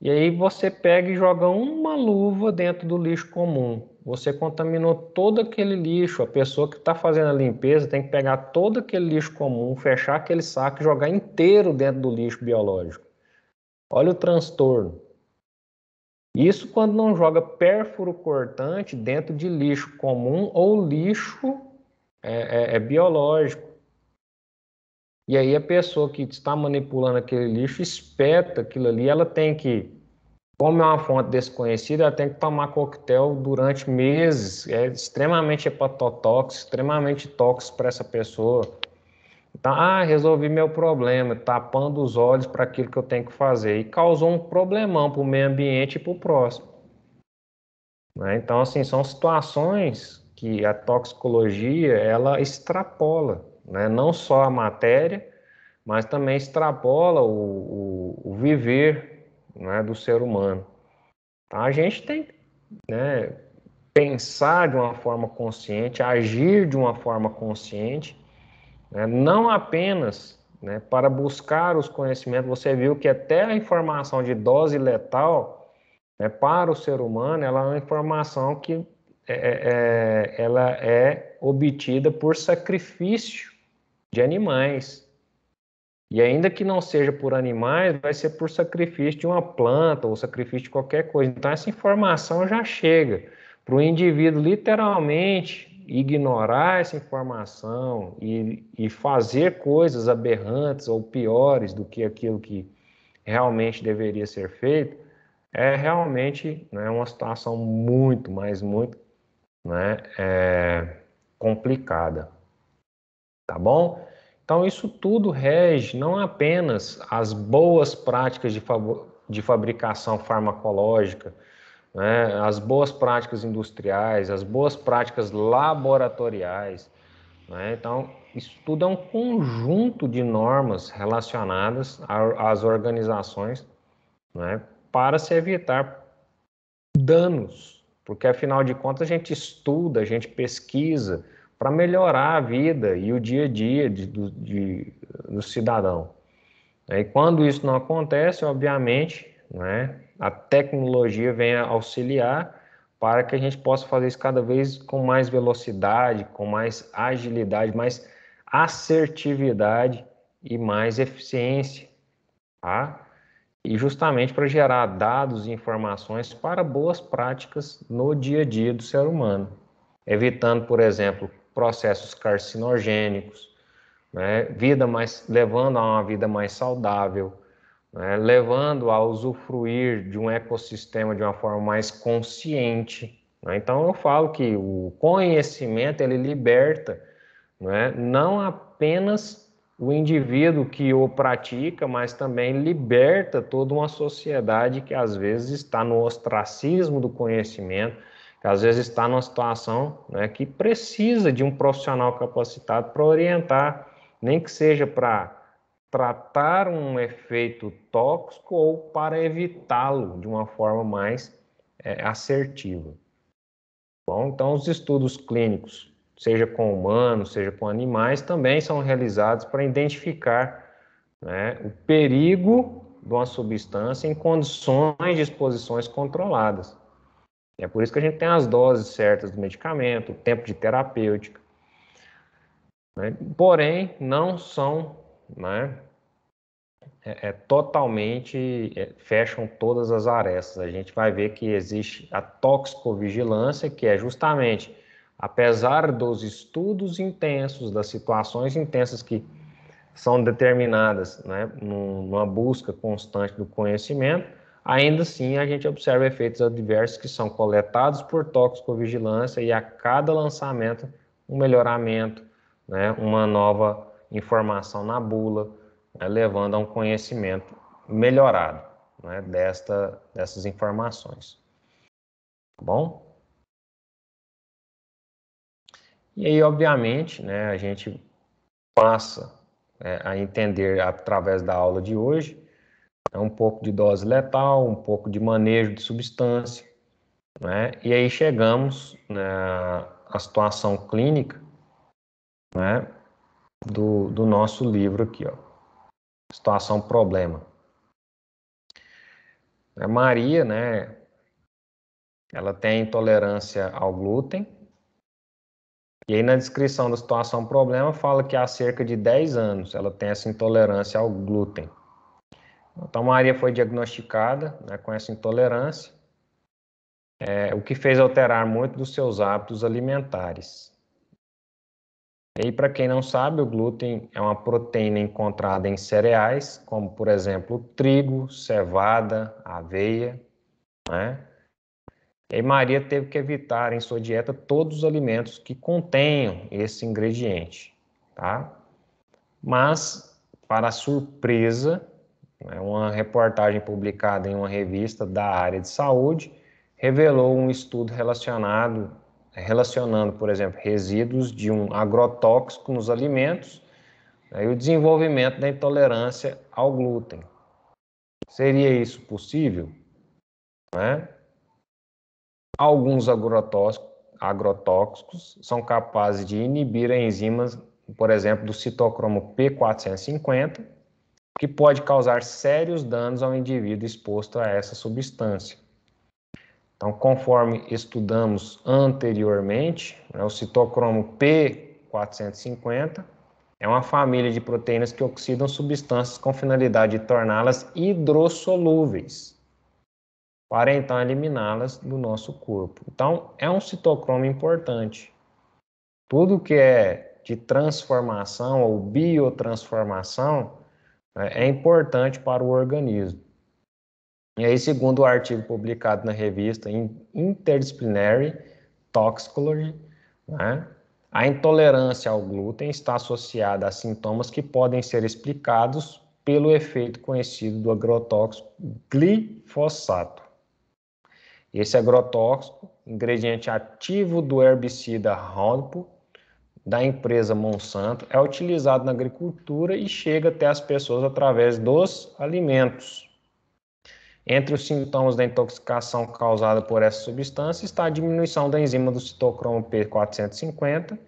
E aí você pega e joga uma luva dentro do lixo comum. Você contaminou todo aquele lixo. A pessoa que está fazendo a limpeza tem que pegar todo aquele lixo comum, fechar aquele saco e jogar inteiro dentro do lixo biológico. Olha o transtorno. Isso quando não joga pérfuro cortante dentro de lixo comum ou lixo é, é, é biológico. E aí a pessoa que está manipulando aquele lixo espeta aquilo ali, ela tem que, como é uma fonte desconhecida, ela tem que tomar coquetel durante meses, é extremamente hepatotóxico, extremamente tóxico para essa pessoa. Então, ah, resolvi meu problema, tapando os olhos para aquilo que eu tenho que fazer. E causou um problemão para o meio ambiente e para o próximo. Né? Então, assim, são situações que a toxicologia ela extrapola, né? não só a matéria, mas também extrapola o, o, o viver né, do ser humano. Então, a gente tem que né, pensar de uma forma consciente, agir de uma forma consciente, né, não apenas né, para buscar os conhecimentos. Você viu que até a informação de dose letal né, para o ser humano ela é uma informação que é, é, é, ela é obtida por sacrifício de animais. E ainda que não seja por animais, vai ser por sacrifício de uma planta ou sacrifício de qualquer coisa. Então, essa informação já chega para o indivíduo literalmente ignorar essa informação e, e fazer coisas aberrantes ou piores do que aquilo que realmente deveria ser feito, é realmente né, uma situação muito, mas muito né, é, complicada. Tá bom? Então, isso tudo rege não apenas as boas práticas de, de fabricação farmacológica, né, as boas práticas industriais, as boas práticas laboratoriais. Né? Então, isso tudo é um conjunto de normas relacionadas às organizações né, para se evitar danos porque afinal de contas a gente estuda, a gente pesquisa para melhorar a vida e o dia a dia de, de, do cidadão. Né? E quando isso não acontece, obviamente, né, a tecnologia vem auxiliar para que a gente possa fazer isso cada vez com mais velocidade, com mais agilidade, mais assertividade e mais eficiência. Tá? e justamente para gerar dados e informações para boas práticas no dia a dia do ser humano, evitando, por exemplo, processos carcinogênicos, né, vida mais, levando a uma vida mais saudável, né, levando a usufruir de um ecossistema de uma forma mais consciente. Né. Então eu falo que o conhecimento ele liberta, né, não apenas o indivíduo que o pratica, mas também liberta toda uma sociedade que às vezes está no ostracismo do conhecimento, que às vezes está numa situação né, que precisa de um profissional capacitado para orientar, nem que seja para tratar um efeito tóxico ou para evitá-lo de uma forma mais é, assertiva. Bom, então os estudos clínicos seja com humanos, seja com animais, também são realizados para identificar né, o perigo de uma substância em condições de exposições controladas. É por isso que a gente tem as doses certas do medicamento, o tempo de terapêutica. Né? Porém, não são, né, é, é, totalmente é, fecham todas as arestas. A gente vai ver que existe a toxicovigilância, que é justamente apesar dos estudos intensos, das situações intensas que são determinadas né, numa busca constante do conhecimento, ainda assim a gente observa efeitos adversos que são coletados por toxicovigilância e a cada lançamento um melhoramento, né, uma nova informação na bula, né, levando a um conhecimento melhorado né, desta, dessas informações. Tá bom? E aí, obviamente, né, a gente passa é, a entender através da aula de hoje né, um pouco de dose letal, um pouco de manejo de substância, né? E aí chegamos né, à situação clínica, né, do, do nosso livro aqui, ó, situação problema. A Maria, né, ela tem intolerância ao glúten, e aí na descrição da situação problema fala que há cerca de 10 anos ela tem essa intolerância ao glúten. Então Maria foi diagnosticada né, com essa intolerância, é, o que fez alterar muito dos seus hábitos alimentares. E para quem não sabe, o glúten é uma proteína encontrada em cereais, como por exemplo trigo, cevada, aveia, né? E Maria teve que evitar em sua dieta todos os alimentos que contenham esse ingrediente, tá? Mas, para surpresa, né, uma reportagem publicada em uma revista da área de saúde revelou um estudo relacionado relacionando, por exemplo, resíduos de um agrotóxico nos alimentos né, e o desenvolvimento da intolerância ao glúten. Seria isso possível? Né? Alguns agrotóxicos são capazes de inibir enzimas, por exemplo, do citocromo P450, que pode causar sérios danos ao indivíduo exposto a essa substância. Então, conforme estudamos anteriormente, né, o citocromo P450 é uma família de proteínas que oxidam substâncias com finalidade de torná-las hidrossolúveis para então eliminá-las do nosso corpo. Então, é um citocromo importante. Tudo que é de transformação ou biotransformação né, é, importante para o organismo. E aí, segundo o artigo publicado na revista Interdisciplinary Toxicology, né, a intolerância ao glúten está associada a sintomas que podem ser explicados pelo efeito conhecido do agrotóxico glifosato. Esse agrotóxico, ingrediente ativo do herbicida Roundup, da empresa Monsanto é utilizado na agricultura e chega até as pessoas através dos alimentos. Entre os sintomas da intoxicação causada por essa substância está a diminuição da enzima do citocromo P450,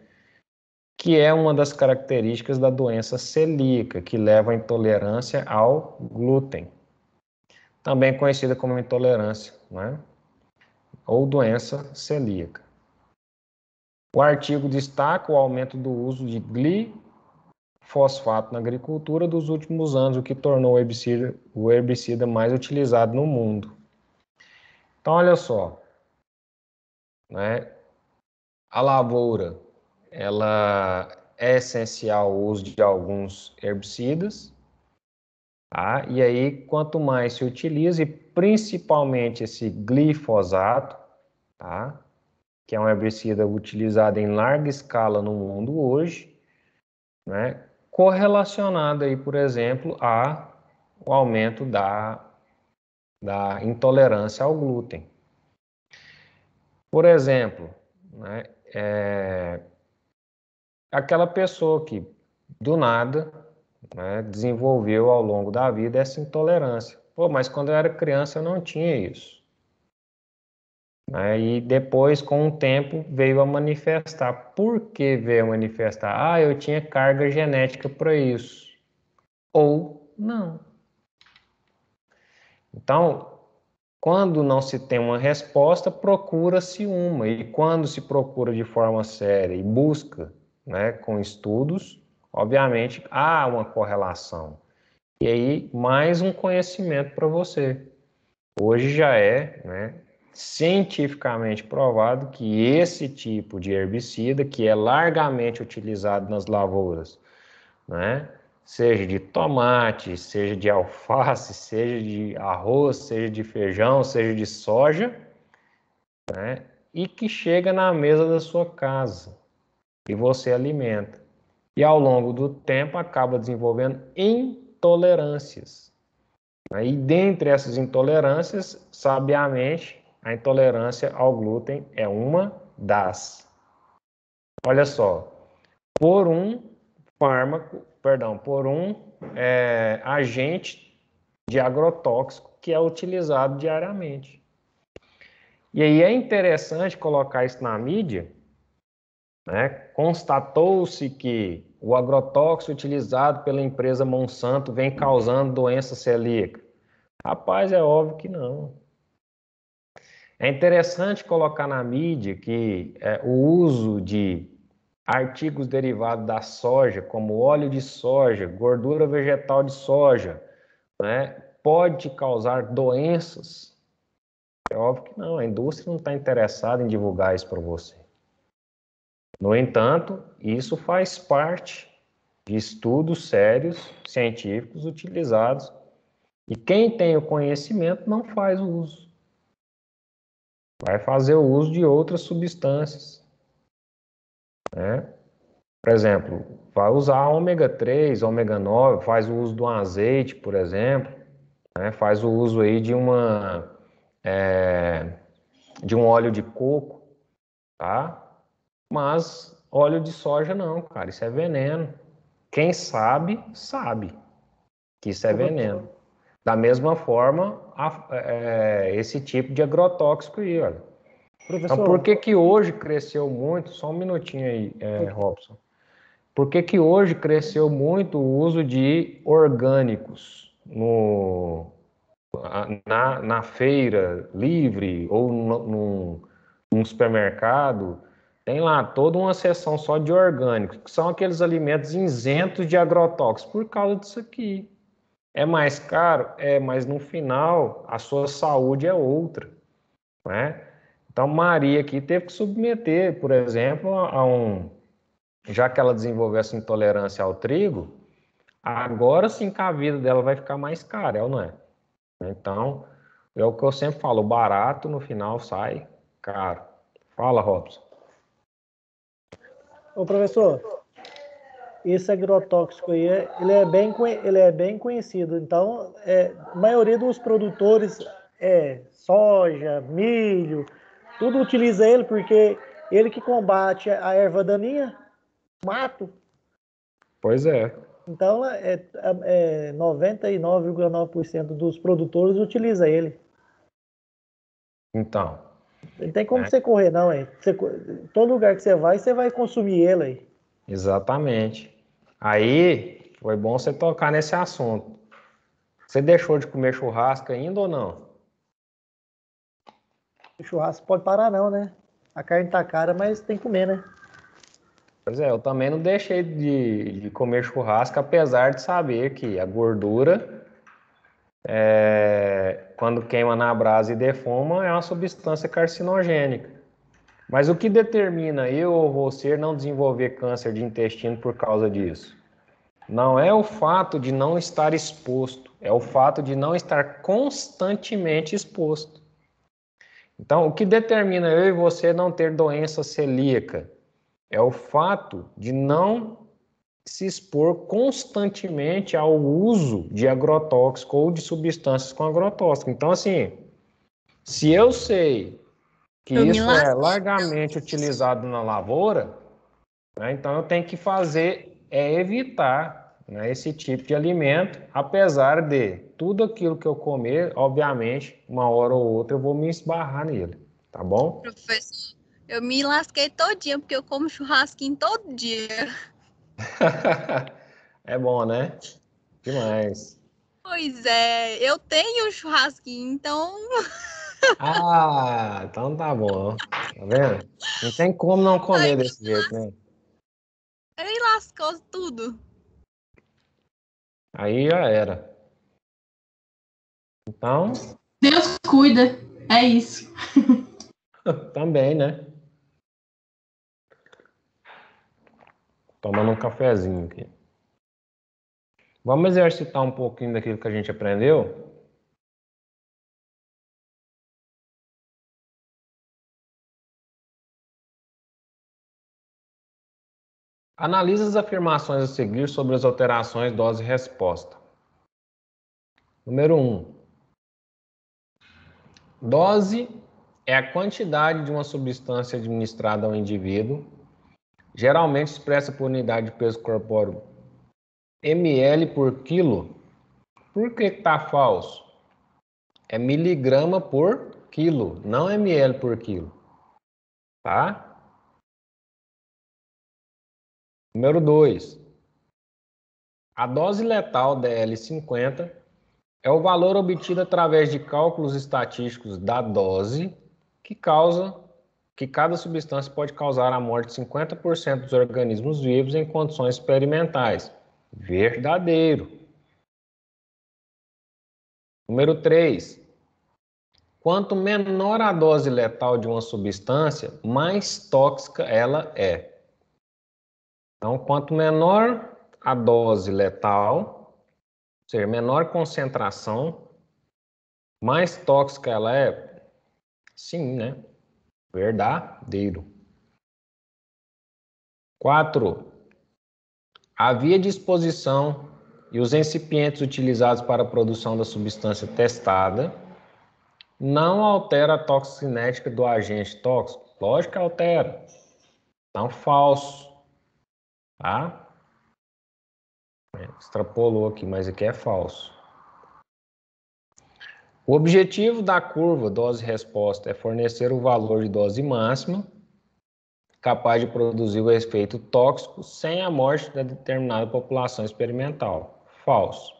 que é uma das características da doença celíaca, que leva à intolerância ao glúten, também conhecida como intolerância. Né? ou doença celíaca. O artigo destaca o aumento do uso de glifosfato na agricultura dos últimos anos, o que tornou o herbicida, o herbicida mais utilizado no mundo. Então, olha só, né? a lavoura ela é essencial o uso de alguns herbicidas, tá? e aí quanto mais se utiliza e principalmente esse glifosato, tá? que é um herbicida utilizado em larga escala no mundo hoje, né? correlacionado aí, por exemplo, a o aumento da, da intolerância ao glúten. Por exemplo, né, é, aquela pessoa que do nada né, desenvolveu ao longo da vida essa intolerância. Pô, mas quando eu era criança eu não tinha isso. Aí né? depois, com o tempo, veio a manifestar. Por que veio a manifestar? Ah, eu tinha carga genética para isso. Ou não. Então, quando não se tem uma resposta, procura-se uma. E quando se procura de forma séria e busca, né, com estudos, obviamente há uma correlação. E aí, mais um conhecimento para você. Hoje já é né, cientificamente provado que esse tipo de herbicida, que é largamente utilizado nas lavouras, né, seja de tomate, seja de alface, seja de arroz, seja de feijão, seja de soja, né, e que chega na mesa da sua casa e você alimenta. E ao longo do tempo acaba desenvolvendo em intolerâncias. E dentre essas intolerâncias, sabiamente, a intolerância ao glúten é uma das. Olha só, por um fármaco, perdão, por um é, agente de agrotóxico que é utilizado diariamente. E aí é interessante colocar isso na mídia, né? Constatou-se que o agrotóxico utilizado pela empresa Monsanto vem causando doença celíaca? Rapaz, é óbvio que não. É interessante colocar na mídia que é, o uso de artigos derivados da soja, como óleo de soja, gordura vegetal de soja, né, pode causar doenças? É óbvio que não, a indústria não está interessada em divulgar isso para você. No entanto, isso faz parte de estudos sérios, científicos utilizados, e quem tem o conhecimento não faz o uso. Vai fazer o uso de outras substâncias. Né? Por exemplo, vai usar ômega 3, ômega 9, faz o uso de um azeite, por exemplo, né? faz o uso aí de uma é, de um óleo de coco, tá? Mas óleo de soja não, cara, isso é veneno. Quem sabe, sabe que isso é veneno. Da mesma forma, a, é, esse tipo de agrotóxico aí, olha. Então, Professor, então, por que que hoje cresceu muito, só um minutinho aí, é, Robson, por que que hoje cresceu muito o uso de orgânicos no, na, na feira livre ou no, num supermercado, tem lá toda uma seção só de orgânicos, que são aqueles alimentos isentos de agrotóxicos, por causa disso aqui. É mais caro? É, mas no final a sua saúde é outra. Né? Então, Maria aqui teve que submeter, por exemplo, a um. Já que ela desenvolveu essa intolerância ao trigo, agora sim que a vida dela vai ficar mais cara, é ou não é? Então, é o que eu sempre falo: barato no final sai caro. Fala, Robson. Ô, professor, esse agrotóxico aí, ele é bem, ele é bem conhecido. Então, é, a maioria dos produtores é soja, milho, tudo utiliza ele porque ele que combate a erva daninha, mato. Pois é. Então, é, é 99,9% é, dos produtores utiliza ele. Então, não tem como é. você correr, não, hein? Você, todo lugar que você vai, você vai consumir ele aí. Exatamente. Aí foi bom você tocar nesse assunto. Você deixou de comer churrasco ainda ou não? O churrasco pode parar, não, né? A carne tá cara, mas tem que comer, né? Pois é, eu também não deixei de, de comer churrasco, apesar de saber que a gordura é, quando queima na brasa e defuma, é uma substância carcinogênica. Mas o que determina eu ou você não desenvolver câncer de intestino por causa disso? Não é o fato de não estar exposto, é o fato de não estar constantemente exposto. Então, o que determina eu e você não ter doença celíaca é o fato de não se expor constantemente ao uso de agrotóxico ou de substâncias com agrotóxico. Então, assim, se eu sei que eu isso é largamente utilizado na lavoura, né, então eu tenho que fazer é evitar né, esse tipo de alimento, apesar de tudo aquilo que eu comer, obviamente, uma hora ou outra eu vou me esbarrar nele, tá bom? Professor, eu me lasquei todinha porque eu como churrasquinho todo dia. é bom, né? Demais. Pois é, eu tenho churrasquinho, então. ah, então tá bom. Tá vendo? Não tem como não comer Ai, desse jeito, né? Ele lascou tudo. Aí já era. Então. Deus cuida. É isso. Também, né? tomando um cafezinho aqui. Vamos exercitar um pouquinho daquilo que a gente aprendeu? Analise as afirmações a seguir sobre as alterações dose-resposta. Número 1. Um, dose é a quantidade de uma substância administrada ao indivíduo geralmente expressa por unidade de peso corpóreo ml por quilo. Por que está falso? É miligrama por quilo, não ml por quilo. Tá? Número 2. A dose letal DL50 é o valor obtido através de cálculos estatísticos da dose que causa que cada substância pode causar a morte de 50% dos organismos vivos em condições experimentais. Verdadeiro. Número 3. Quanto menor a dose letal de uma substância, mais tóxica ela é. Então, quanto menor a dose letal, ou seja, menor concentração, mais tóxica ela é? Sim, né? verdadeiro. 4. Havia disposição e os recipientes utilizados para a produção da substância testada não altera a toxicinética do agente tóxico? Lógico que altera. Não falso. Tá? Extrapolou aqui, mas aqui é falso. O objetivo da curva dose-resposta é fornecer o valor de dose máxima capaz de produzir o efeito tóxico sem a morte da determinada população experimental. Falso.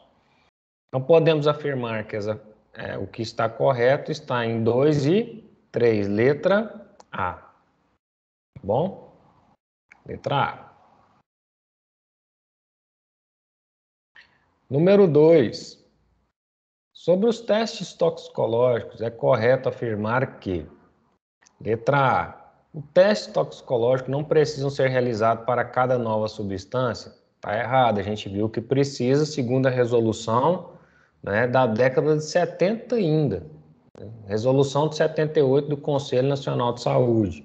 Então, podemos afirmar que essa, é, o que está correto está em 2 e 3, letra A. Tá bom? Letra A. Número 2. Sobre os testes toxicológicos, é correto afirmar que, letra A, o teste toxicológico não precisam ser realizados para cada nova substância? Está errado, a gente viu que precisa, segundo a resolução né, da década de 70 ainda. Né, resolução de 78 do Conselho Nacional de Saúde.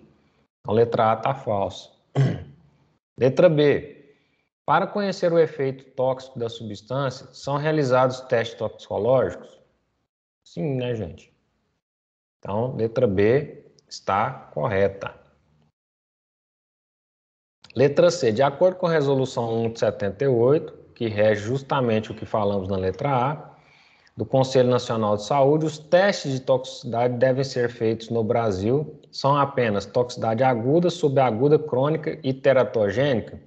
Então, letra A está falsa. Letra B. Para conhecer o efeito tóxico da substância, são realizados testes toxicológicos? Sim, né, gente? Então, letra B está correta. Letra C. De acordo com a resolução 178, que rege justamente o que falamos na letra A, do Conselho Nacional de Saúde, os testes de toxicidade devem ser feitos no Brasil, são apenas toxicidade aguda, subaguda, crônica e teratogênica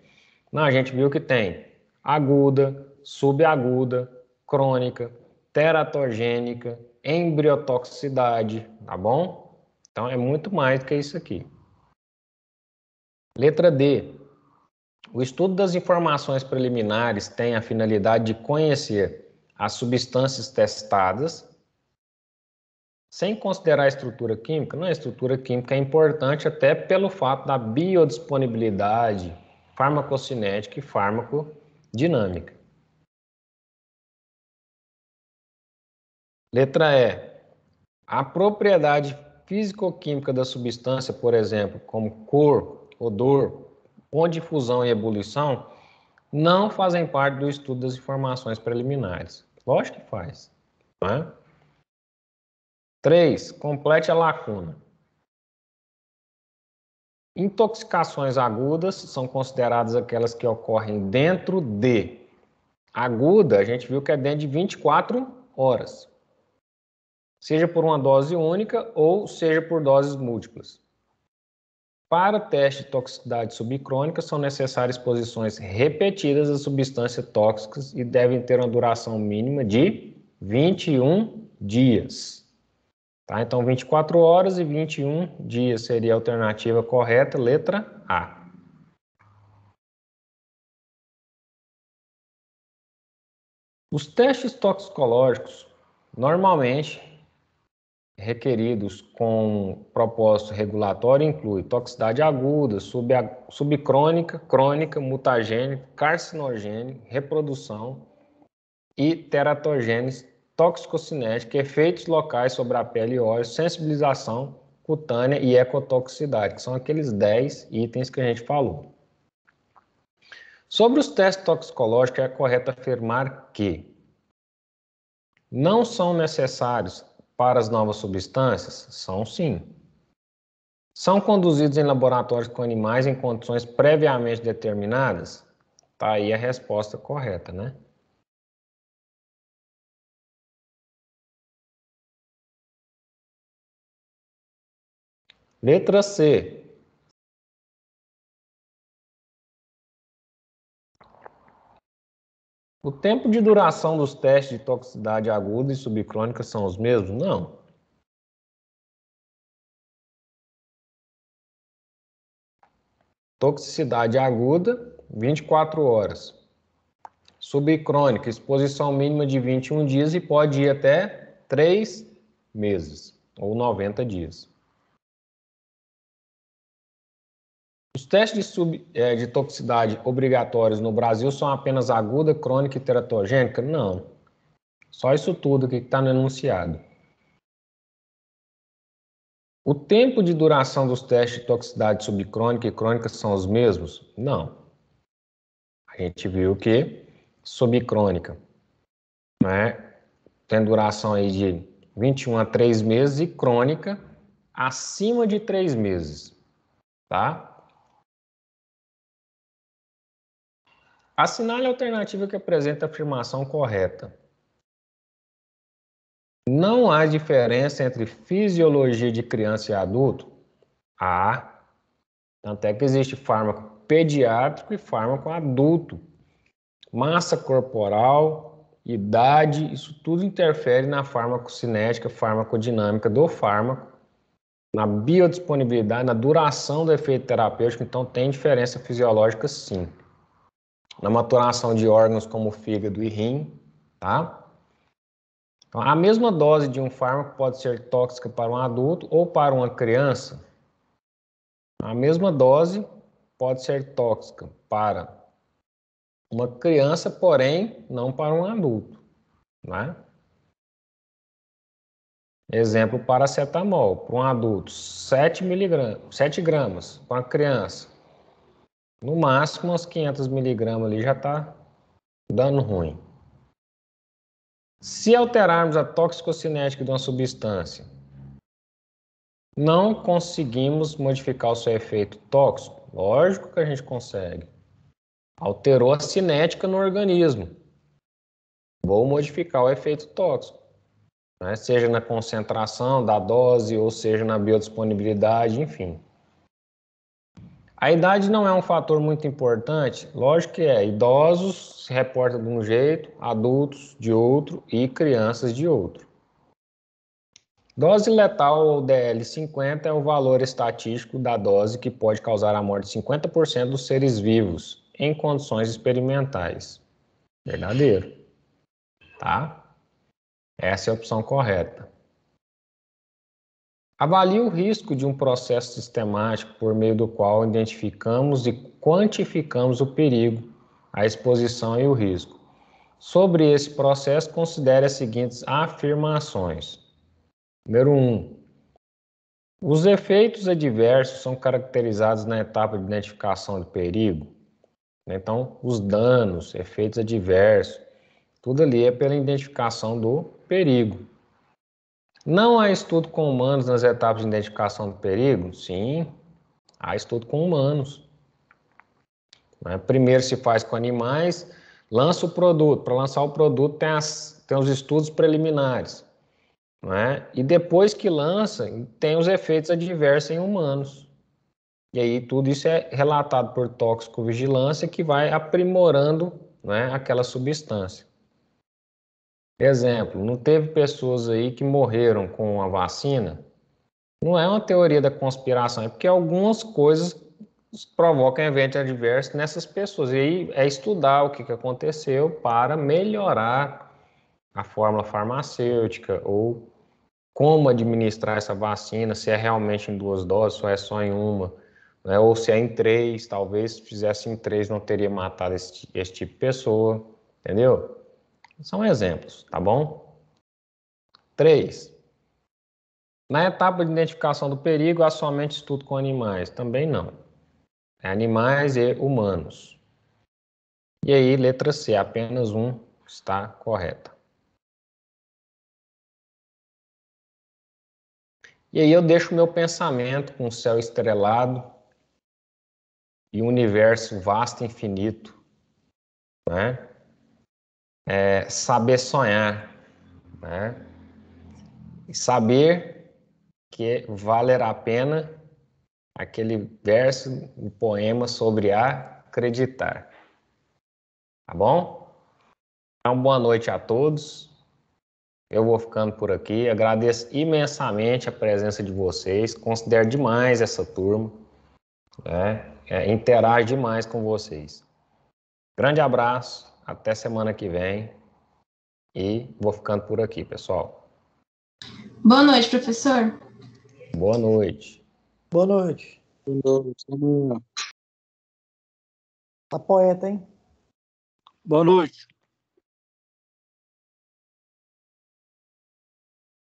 não, a gente viu que tem aguda, subaguda, crônica, teratogênica, embriotoxicidade, tá bom? Então é muito mais do que isso aqui. Letra D. O estudo das informações preliminares tem a finalidade de conhecer as substâncias testadas sem considerar a estrutura química. Não, a estrutura química é importante até pelo fato da biodisponibilidade farmacocinética e farmacodinâmica. Letra E. A propriedade físico-química da substância, por exemplo, como cor, odor, fusão e ebulição, não fazem parte do estudo das informações preliminares. Lógico que faz. Não é? 3. Complete a lacuna. Intoxicações agudas são consideradas aquelas que ocorrem dentro de. Aguda, a gente viu que é dentro de 24 horas. Seja por uma dose única ou seja por doses múltiplas. Para teste de toxicidade subcrônica, são necessárias exposições repetidas a substâncias tóxicas e devem ter uma duração mínima de 21 dias. Tá? Então, 24 horas e 21 dias seria a alternativa correta, letra A. Os testes toxicológicos, normalmente requeridos com propósito regulatório, incluem toxicidade aguda, sub, subcrônica, crônica, mutagênica, carcinogênica, reprodução e teratogênese Toxicocinética, efeitos locais sobre a pele e olhos, sensibilização cutânea e ecotoxicidade, que são aqueles 10 itens que a gente falou. Sobre os testes toxicológicos, é correto afirmar que não são necessários para as novas substâncias? São sim. São conduzidos em laboratórios com animais em condições previamente determinadas? Está aí a resposta correta, né? Letra C. O tempo de duração dos testes de toxicidade aguda e subcrônica são os mesmos? Não. Toxicidade aguda, 24 horas. Subcrônica, exposição mínima de 21 dias e pode ir até 3 meses ou 90 dias. Os testes de, sub, é, de toxicidade obrigatórios no Brasil são apenas aguda, crônica e teratogênica? Não. Só isso tudo que está no enunciado. O tempo de duração dos testes de toxicidade subcrônica e crônica são os mesmos? Não. A gente viu que subcrônica, né, tem duração aí de 21 a 3 meses e crônica acima de 3 meses, tá? Assinale a alternativa que apresenta a afirmação correta. Não há diferença entre fisiologia de criança e adulto? Há. Tanto é que existe fármaco pediátrico e fármaco adulto. Massa corporal, idade, isso tudo interfere na farmacocinética, farmacodinâmica do fármaco, na biodisponibilidade, na duração do efeito terapêutico, então tem diferença fisiológica sim na maturação de órgãos como fígado e rim, tá? Então, a mesma dose de um fármaco pode ser tóxica para um adulto ou para uma criança. A mesma dose pode ser tóxica para uma criança, porém não para um adulto, né? Exemplo, paracetamol, para um adulto, 7, 7 gramas, para uma criança, no máximo, uns 500 miligramas ali já está dando ruim. Se alterarmos a toxicocinética de uma substância, não conseguimos modificar o seu efeito tóxico? Lógico que a gente consegue. Alterou a cinética no organismo. Vou modificar o efeito tóxico. Né? Seja na concentração da dose, ou seja na biodisponibilidade, enfim. A idade não é um fator muito importante? Lógico que é. Idosos se reportam de um jeito, adultos de outro e crianças de outro. Dose letal ou DL50 é o valor estatístico da dose que pode causar a morte de 50% dos seres vivos em condições experimentais. Verdadeiro. Tá? Essa é a opção correta. Avalie o risco de um processo sistemático por meio do qual identificamos e quantificamos o perigo, a exposição e o risco. Sobre esse processo, considere as seguintes afirmações. Número 1. Um, os efeitos adversos são caracterizados na etapa de identificação do perigo. Né? Então, os danos, efeitos adversos, tudo ali é pela identificação do perigo. Não há estudo com humanos nas etapas de identificação do perigo? Sim, há estudo com humanos. Né? Primeiro se faz com animais, lança o produto. Para lançar o produto tem, as, tem os estudos preliminares. Né? E depois que lança, tem os efeitos adversos em humanos. E aí tudo isso é relatado por Vigilância que vai aprimorando né, aquela substância. Exemplo, não teve pessoas aí que morreram com a vacina? Não é uma teoria da conspiração, é porque algumas coisas provocam eventos adversos nessas pessoas. E aí é estudar o que, que aconteceu para melhorar a fórmula farmacêutica ou como administrar essa vacina, se é realmente em duas doses ou é só em uma, né? ou se é em três, talvez se fizesse em três não teria matado esse, esse tipo de pessoa, entendeu? São exemplos, tá bom? 3. Na etapa de identificação do perigo, há somente estudo com animais. Também não. É animais e humanos. E aí, letra C, apenas um está correta. E aí eu deixo meu pensamento com o céu estrelado e o universo vasto e infinito, né? é, saber sonhar, né? E saber que valerá a pena aquele verso, o um poema sobre acreditar. Tá bom? Então, boa noite a todos. Eu vou ficando por aqui. Agradeço imensamente a presença de vocês. Considero demais essa turma. Né? É, interage demais com vocês. Grande abraço. Até semana que vem. E vou ficando por aqui, pessoal. Boa noite, professor. Boa noite. Boa noite. Boa noite. Tá poeta, hein? Boa noite.